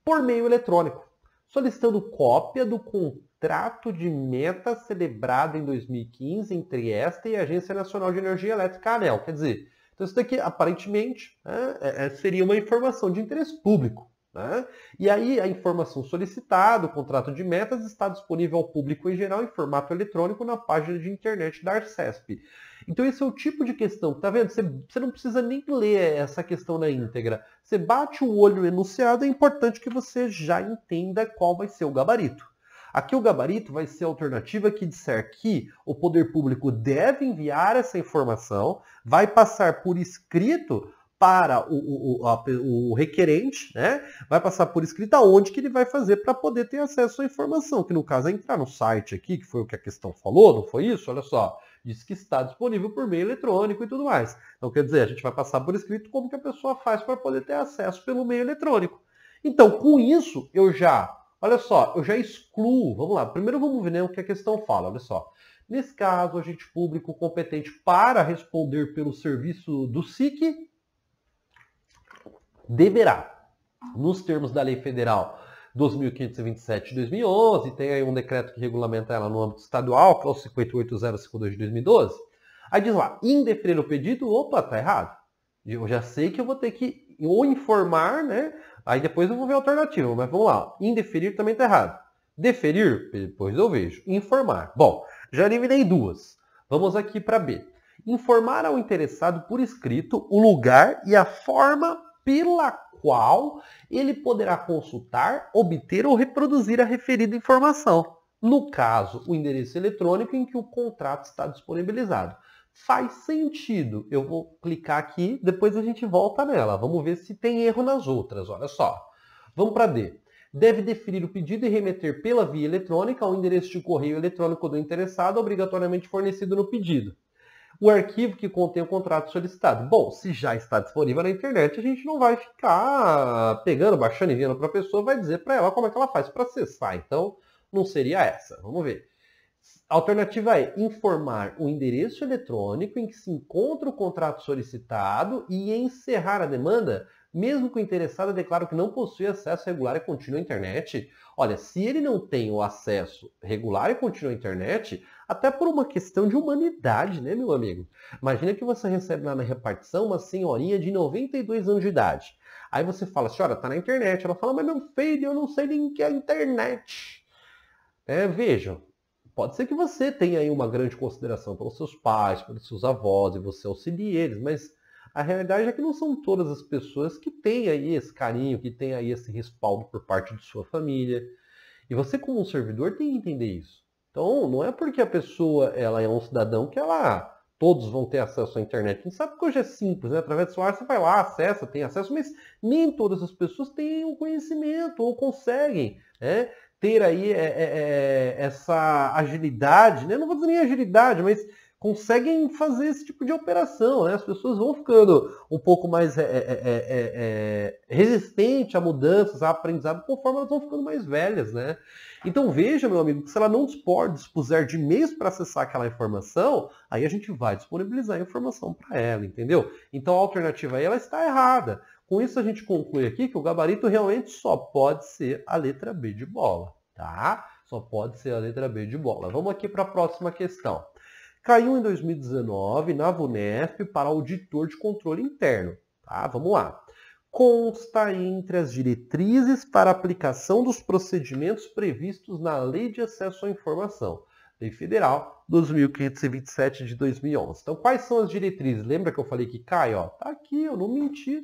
por meio eletrônico, solicitando cópia do contrato trato de meta celebrado em 2015 entre esta e a Agência Nacional de Energia Elétrica, ANEL. Quer dizer, então isso daqui, aparentemente, né, é, é, seria uma informação de interesse público. Né? E aí a informação solicitada, o contrato de metas, está disponível ao público em geral em formato eletrônico na página de internet da Arcesp. Então esse é o tipo de questão, tá vendo? Você, você não precisa nem ler essa questão na íntegra. Você bate o olho no enunciado, é importante que você já entenda qual vai ser o gabarito. Aqui o gabarito vai ser a alternativa que disser que o poder público deve enviar essa informação, vai passar por escrito para o, o, o, requerente, né? Vai passar por escrito. Aonde que ele vai fazer para poder ter acesso à informação, que no caso é entrar no site aqui, que foi o que a questão falou, não foi isso? Olha só, diz que está disponível por meio eletrônico e tudo mais. Então quer dizer, a gente vai passar por escrito como que a pessoa faz para poder ter acesso pelo meio eletrônico. Então, com isso, eu já Olha só, eu já excluo, vamos lá, primeiro vamos ver né, o que a questão fala, olha só. Nesse caso, agente público competente para responder pelo serviço do SIC deverá, nos termos da Lei Federal 2527 de 2011, tem aí um decreto que regulamenta ela no âmbito estadual, que é o 58052 de 2012. Aí diz lá, indeferir o pedido, opa, tá errado. Eu já sei que eu vou ter que ou informar, né, Aí depois eu vou ver a alternativa, mas vamos lá. Indeferir também está errado. Deferir, depois eu vejo. Informar. Bom, já eliminei duas. Vamos aqui para B. Informar ao interessado por escrito o lugar e a forma pela qual ele poderá consultar, obter ou reproduzir a referida informação. No caso, o endereço eletrônico em que o contrato está disponibilizado faz sentido. Eu vou clicar aqui, depois a gente volta nela. Vamos ver se tem erro nas outras, olha só. Vamos para D. Deve definir o pedido e remeter pela via eletrônica ao endereço de correio eletrônico do interessado, obrigatoriamente fornecido no pedido. O arquivo que contém o contrato solicitado. Bom, se já está disponível na internet, a gente não vai ficar pegando, baixando e vendo para a pessoa, vai dizer para ela como é que ela faz para acessar. Então, não seria essa. Vamos ver. Alternativa é informar o endereço eletrônico em que se encontra o contrato solicitado e encerrar a demanda, mesmo que o interessado declare que não possui acesso regular e contínuo à internet. Olha, se ele não tem o acesso regular e contínuo à internet, até por uma questão de humanidade, né, meu amigo? Imagina que você recebe lá na repartição uma senhorinha de 92 anos de idade. Aí você fala, senhora, tá na internet. Ela fala, mas meu filho, eu não sei nem que é a internet. É, vejam, Pode ser que você tenha aí uma grande consideração pelos seus pais, pelos seus avós, e você auxilie eles, mas a realidade é que não são todas as pessoas que têm aí esse carinho, que têm aí esse respaldo por parte de sua família. E você, como um servidor, tem que entender isso. Então, não é porque a pessoa ela é um cidadão que ela todos vão ter acesso à internet. gente sabe que hoje é simples, né? Através do celular você vai lá, acessa, tem acesso, mas nem todas as pessoas têm o conhecimento ou conseguem, né? ter aí é, é, é, essa agilidade, né? não vou dizer nem agilidade, mas conseguem fazer esse tipo de operação. Né? As pessoas vão ficando um pouco mais é, é, é, resistente a mudanças, a aprendizado, conforme elas vão ficando mais velhas. Né? Então veja, meu amigo, que se ela não dispor, dispuser de meios para acessar aquela informação, aí a gente vai disponibilizar a informação para ela, entendeu? Então a alternativa aí ela está errada. Com isso, a gente conclui aqui que o gabarito realmente só pode ser a letra B de bola, tá? Só pode ser a letra B de bola. Vamos aqui para a próxima questão. Caiu em 2019 na VUNESP para auditor de controle interno, tá? Vamos lá. Consta entre as diretrizes para aplicação dos procedimentos previstos na Lei de Acesso à Informação. Lei Federal 2527 de 2011. Então, quais são as diretrizes? Lembra que eu falei que cai? Ó, tá aqui, eu não menti.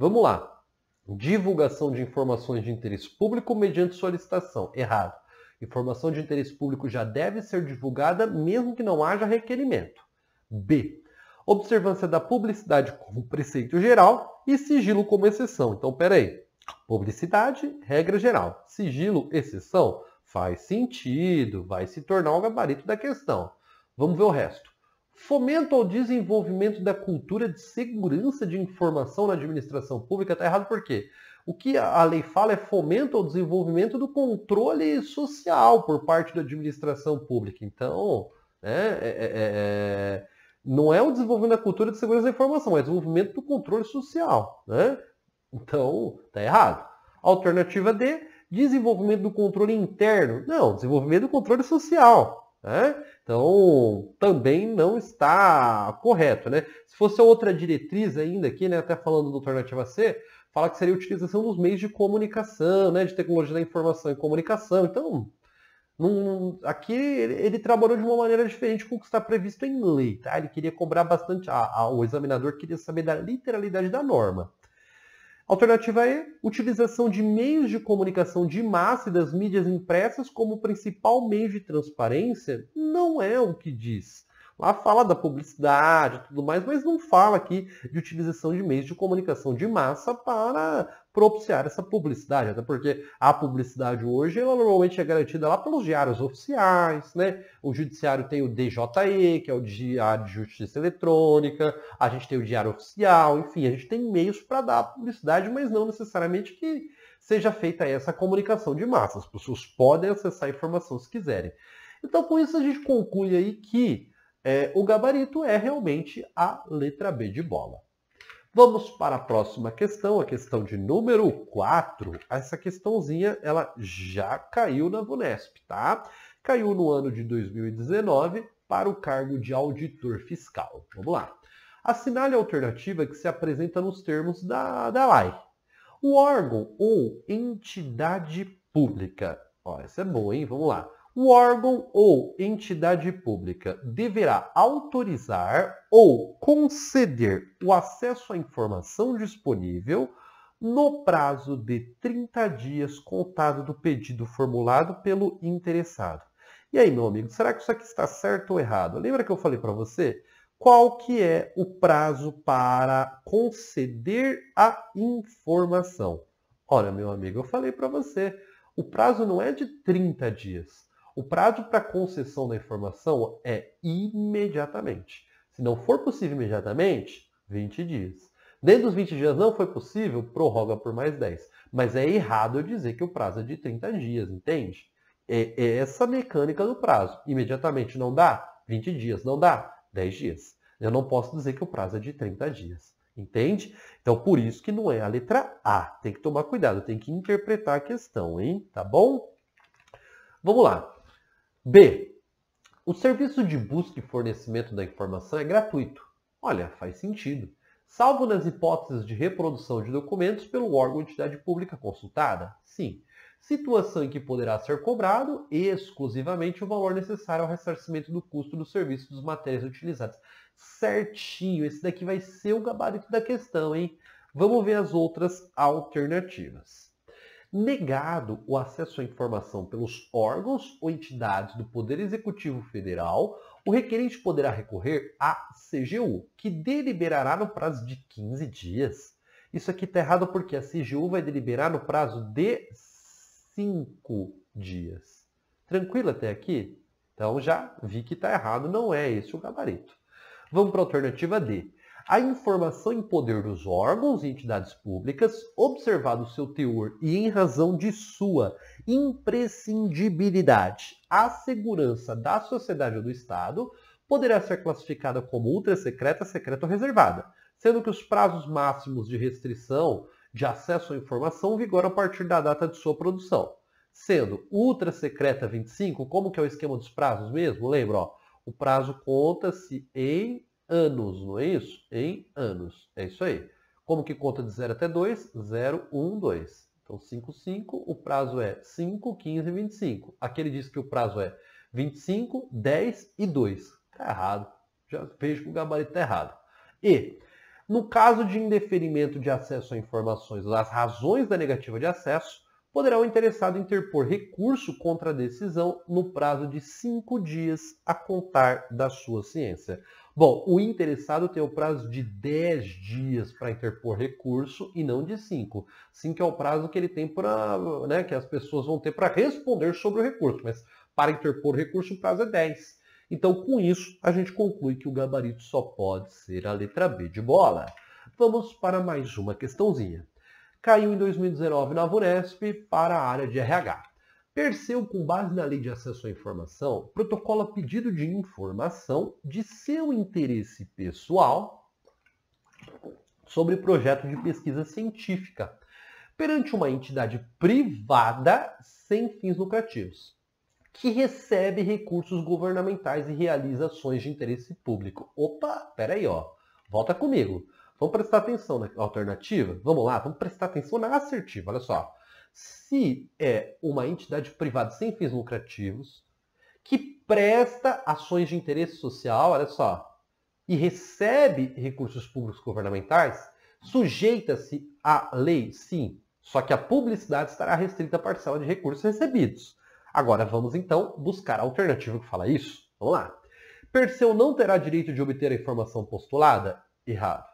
Vamos lá. Divulgação de informações de interesse público mediante solicitação. Errado. Informação de interesse público já deve ser divulgada mesmo que não haja requerimento. B. Observância da publicidade como preceito geral e sigilo como exceção. Então, peraí. Publicidade, regra geral. Sigilo, exceção, faz sentido, vai se tornar o gabarito da questão. Vamos ver o resto. Fomento ao desenvolvimento da cultura de segurança de informação na administração pública está errado por quê? O que a lei fala é fomento ao desenvolvimento do controle social por parte da administração pública. Então, né, é é, é, é, não é o desenvolvimento da cultura de segurança da informação, é o desenvolvimento do controle social. Né? Então, está errado. Alternativa D, desenvolvimento do controle interno. Não, desenvolvimento do controle social. Né? Então, também não está correto. Né? Se fosse outra diretriz ainda aqui, né, até falando do alternativa C, fala que seria a utilização dos meios de comunicação, né, de tecnologia da informação e comunicação. Então, num, aqui ele, ele, trabalhou de uma maneira diferente com o que está previsto em lei. Tá? Ele queria cobrar bastante, a, a, o examinador queria saber da literalidade da norma. Alternativa E, utilização de meios de comunicação de massa e das mídias impressas como principal meio de transparência não é o que diz. Lá fala da publicidade e tudo mais, mas não fala aqui de utilização de meios de comunicação de massa para propiciar essa publicidade, até porque a publicidade hoje ela normalmente é garantida lá pelos diários oficiais, né? O judiciário tem o DJE, que é o Diário de Justiça Eletrônica, a gente tem o Diário Oficial, enfim, a gente tem meios para dar publicidade, mas não necessariamente que seja feita essa comunicação de massa. As pessoas podem acessar a informação se quiserem. Então, com isso a gente conclui aí que é, o gabarito é realmente a letra B de bola. Vamos para a próxima questão, a questão de número 4. Essa questãozinha, ela já caiu na VUNESP, tá? Caiu no ano de 2019 para o cargo de auditor fiscal. Vamos lá. Assinale a alternativa que se apresenta nos termos da, da lei. O órgão ou entidade pública. Ó, essa é boa, hein? Vamos lá o órgão ou entidade pública deverá autorizar ou conceder o acesso à informação disponível no prazo de 30 dias contado do pedido formulado pelo interessado. E aí, meu amigo, será que isso aqui está certo ou errado? Lembra que eu falei para você qual que é o prazo para conceder a informação? Olha, meu amigo, eu falei para você, o prazo não é de 30 dias. O prazo para concessão da informação é imediatamente. Se não for possível imediatamente, 20 dias. Dentro dos 20 dias não foi possível, prorroga por mais 10. Mas é errado eu dizer que o prazo é de 30 dias, entende? É, é essa mecânica do prazo. Imediatamente não dá? 20 dias. Não dá? 10 dias. Eu não posso dizer que o prazo é de 30 dias. Entende? Então, por isso que não é a letra A. Tem que tomar cuidado, tem que interpretar a questão, hein? Tá bom? Vamos lá. B. O serviço de busca e fornecimento da informação é gratuito. Olha, faz sentido. Salvo nas hipóteses de reprodução de documentos pelo órgão ou entidade pública consultada? Sim. Situação em que poderá ser cobrado exclusivamente o valor necessário ao ressarcimento do custo do serviço dos materiais utilizados. Certinho, esse daqui vai ser o gabarito da questão, hein? Vamos ver as outras alternativas negado o acesso à informação pelos órgãos ou entidades do Poder Executivo Federal, o requerente poderá recorrer à CGU, que deliberará no prazo de 15 dias. Isso aqui está errado porque a CGU vai deliberar no prazo de 5 dias. Tranquilo até aqui? Então já vi que está errado, não é esse o gabarito. Vamos para a alternativa D a informação em poder dos órgãos e entidades públicas, observado seu teor e em razão de sua imprescindibilidade à segurança da sociedade ou do Estado, poderá ser classificada como ultra secreta, secreta ou reservada, sendo que os prazos máximos de restrição de acesso à informação vigoram a partir da data de sua produção. Sendo ultra secreta 25, como que é o esquema dos prazos mesmo? Lembra, ó, o prazo conta-se em anos, não é isso? Em anos. É isso aí. Como que conta de 0 até 2? 0, 1, 2. Então, 5, 5. O prazo é 5, 15 e 25. Aqui ele diz que o prazo é 25, 10 e 2. Está errado. Já vejo que o gabarito está errado. E, no caso de indeferimento de acesso a informações, as razões da negativa de acesso, poderá o interessado interpor recurso contra a decisão no prazo de cinco dias a contar da sua ciência. Bom, o interessado tem o prazo de 10 dias para interpor recurso e não de 5. 5 é o prazo que ele tem para, né, que as pessoas vão ter para responder sobre o recurso, mas para interpor recurso o prazo é 10. Então, com isso, a gente conclui que o gabarito só pode ser a letra B de bola. Vamos para mais uma questãozinha caiu em 2019 na Vunesp para a área de RH. Perseu, com base na Lei de Acesso à Informação, protocola pedido de informação de seu interesse pessoal sobre projeto de pesquisa científica perante uma entidade privada sem fins lucrativos, que recebe recursos governamentais e realiza ações de interesse público. Opa, peraí, ó. Volta comigo. Vamos prestar atenção na alternativa? Vamos lá, vamos prestar atenção na assertiva. Olha só. Se é uma entidade privada sem fins lucrativos que presta ações de interesse social, olha só, e recebe recursos públicos governamentais, sujeita-se à lei, sim, só que a publicidade estará restrita à parcela de recursos recebidos. Agora vamos então buscar a alternativa que fala isso. Vamos lá. Perseu não terá direito de obter a informação postulada? Errado.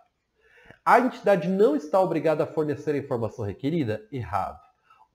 A entidade não está obrigada a fornecer a informação requerida? Errado.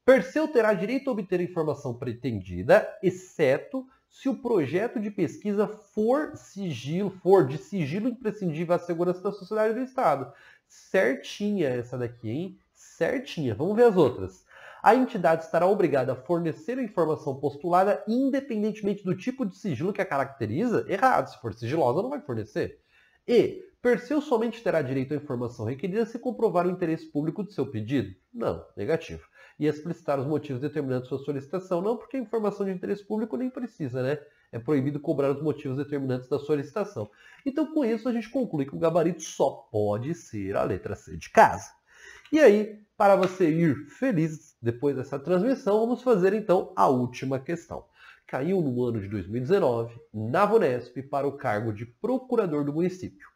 O Perseu terá direito a obter a informação pretendida, exceto se o projeto de pesquisa for sigilo, for de sigilo imprescindível à segurança da sociedade do Estado. Certinha essa daqui, hein? Certinha. Vamos ver as outras. A entidade estará obrigada a fornecer a informação postulada independentemente do tipo de sigilo que a caracteriza? Errado. Se for sigilosa, não vai fornecer. E Perseu somente terá direito à informação requerida se comprovar o interesse público de seu pedido? Não, negativo. E explicitar os motivos determinantes de sua solicitação? Não, porque a informação de interesse público nem precisa, né? É proibido cobrar os motivos determinantes da solicitação. Então, com isso, a gente conclui que o gabarito só pode ser a letra C de casa. E aí, para você ir feliz depois dessa transmissão, vamos fazer então a última questão caiu no ano de 2019 na Vunesp para o cargo de procurador do município.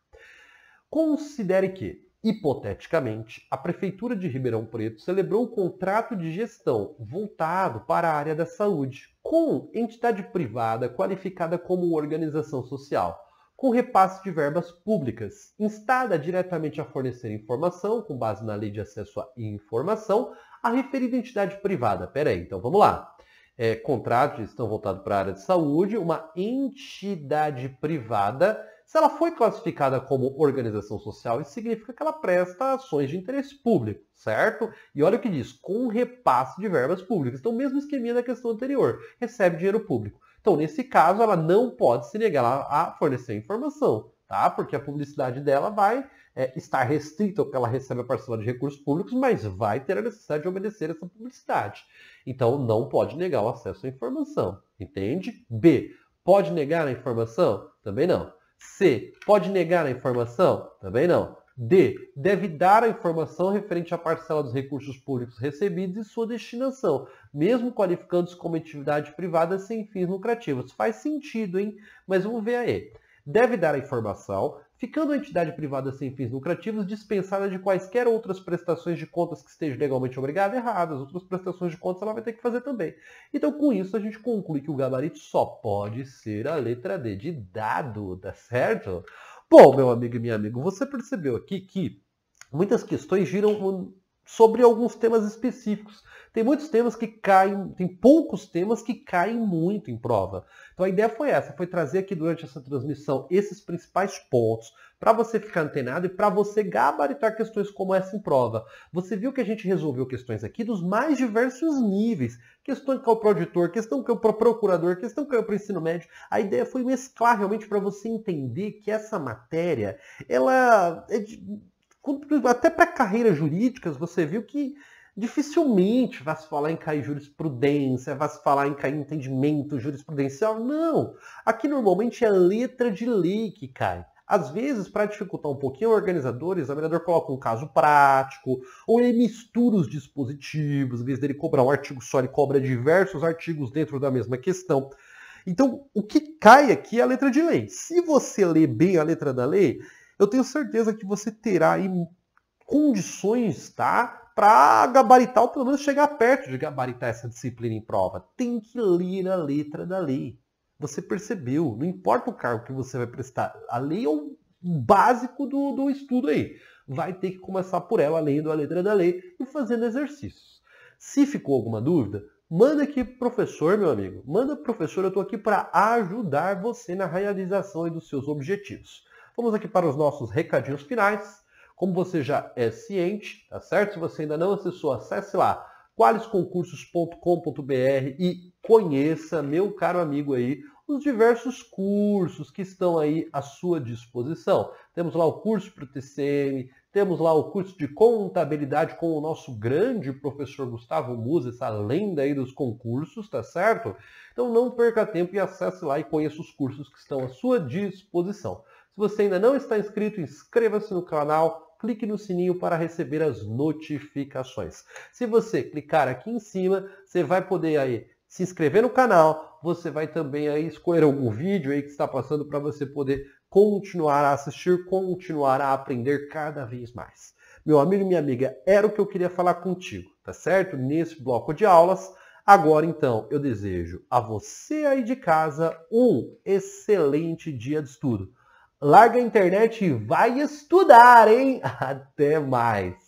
Considere que, hipoteticamente, a Prefeitura de Ribeirão Preto celebrou um contrato de gestão voltado para a área da saúde com entidade privada qualificada como organização social, com repasse de verbas públicas, instada diretamente a fornecer informação, com base na Lei de Acesso à Informação, a referida entidade privada. Peraí, então vamos lá. É, contrato de gestão voltado para a área de saúde, uma entidade privada se ela foi classificada como organização social, isso significa que ela presta ações de interesse público, certo? E olha o que diz, com repasse de verbas públicas. Então, mesmo esqueminha da questão anterior, recebe dinheiro público. Então, nesse caso, ela não pode se negar a fornecer informação, tá? Porque a publicidade dela vai é, estar restrita ao que ela recebe a parcela de recursos públicos, mas vai ter a necessidade de obedecer essa publicidade. Então, não pode negar o acesso à informação, entende? B, pode negar a informação? Também não. C. Pode negar a informação? Também não. D. Deve dar a informação referente à parcela dos recursos públicos recebidos e sua destinação, mesmo qualificando-se como atividade privada sem fins lucrativos. Faz sentido, hein? Mas vamos ver aí. Deve dar a informação ficando a entidade privada sem fins lucrativos dispensada de quaisquer outras prestações de contas que esteja legalmente obrigada, erradas, outras prestações de contas ela vai ter que fazer também. Então, com isso, a gente conclui que o gabarito só pode ser a letra D de dado, tá certo? Bom, meu amigo e minha amiga, você percebeu aqui que muitas questões giram sobre alguns temas específicos. Tem muitos temas que caem, tem poucos temas que caem muito em prova. Então a ideia foi essa, foi trazer aqui durante essa transmissão esses principais pontos para você ficar antenado e para você gabaritar questões como essa em prova. Você viu que a gente resolveu questões aqui dos mais diversos níveis. Questão que é o produtor questão que é o pro procurador, questão que é o pro ensino médio. A ideia foi mesclar realmente para você entender que essa matéria, ela é de até para carreiras jurídicas, você viu que dificilmente vai se falar em cair jurisprudência, vai se falar em cair entendimento jurisprudencial. Não! Aqui normalmente é letra de lei que cai. Às vezes, para dificultar um pouquinho o organizador, o examinador coloca um caso prático, ou ele mistura os dispositivos, em vez dele cobrar um artigo só, ele cobra diversos artigos dentro da mesma questão. Então, o que cai aqui é a letra de lei. Se você lê bem a letra da lei, eu tenho certeza que você terá aí condições, tá? Para gabaritar, ou pelo menos chegar perto de gabaritar essa disciplina em prova. Tem que ler a letra da lei. Você percebeu, não importa o cargo que você vai prestar, a lei é o básico do, do estudo aí. Vai ter que começar por ela, lendo a letra da lei e fazendo exercícios. Se ficou alguma dúvida, manda aqui professor, meu amigo. Manda professor, eu estou aqui para ajudar você na realização dos seus objetivos. Vamos aqui para os nossos recadinhos finais. Como você já é ciente, tá certo? Se você ainda não acessou, acesse lá qualesconcursos.com.br e conheça, meu caro amigo aí, os diversos cursos que estão aí à sua disposição. Temos lá o curso para o TCM, temos lá o curso de contabilidade com o nosso grande professor Gustavo Musa, essa lenda aí dos concursos, tá certo? Então não perca tempo e acesse lá e conheça os cursos que estão à sua disposição. Se você ainda não está inscrito, inscreva-se no canal, clique no sininho para receber as notificações. Se você clicar aqui em cima, você vai poder aí se inscrever no canal, você vai também aí escolher algum vídeo aí que está passando para você poder continuar a assistir, continuar a aprender cada vez mais. Meu amigo e minha amiga, era o que eu queria falar contigo, tá certo? Nesse bloco de aulas. Agora então, eu desejo a você aí de casa um excelente dia de estudo. Larga a internet e vai estudar, hein? [laughs] Até mais!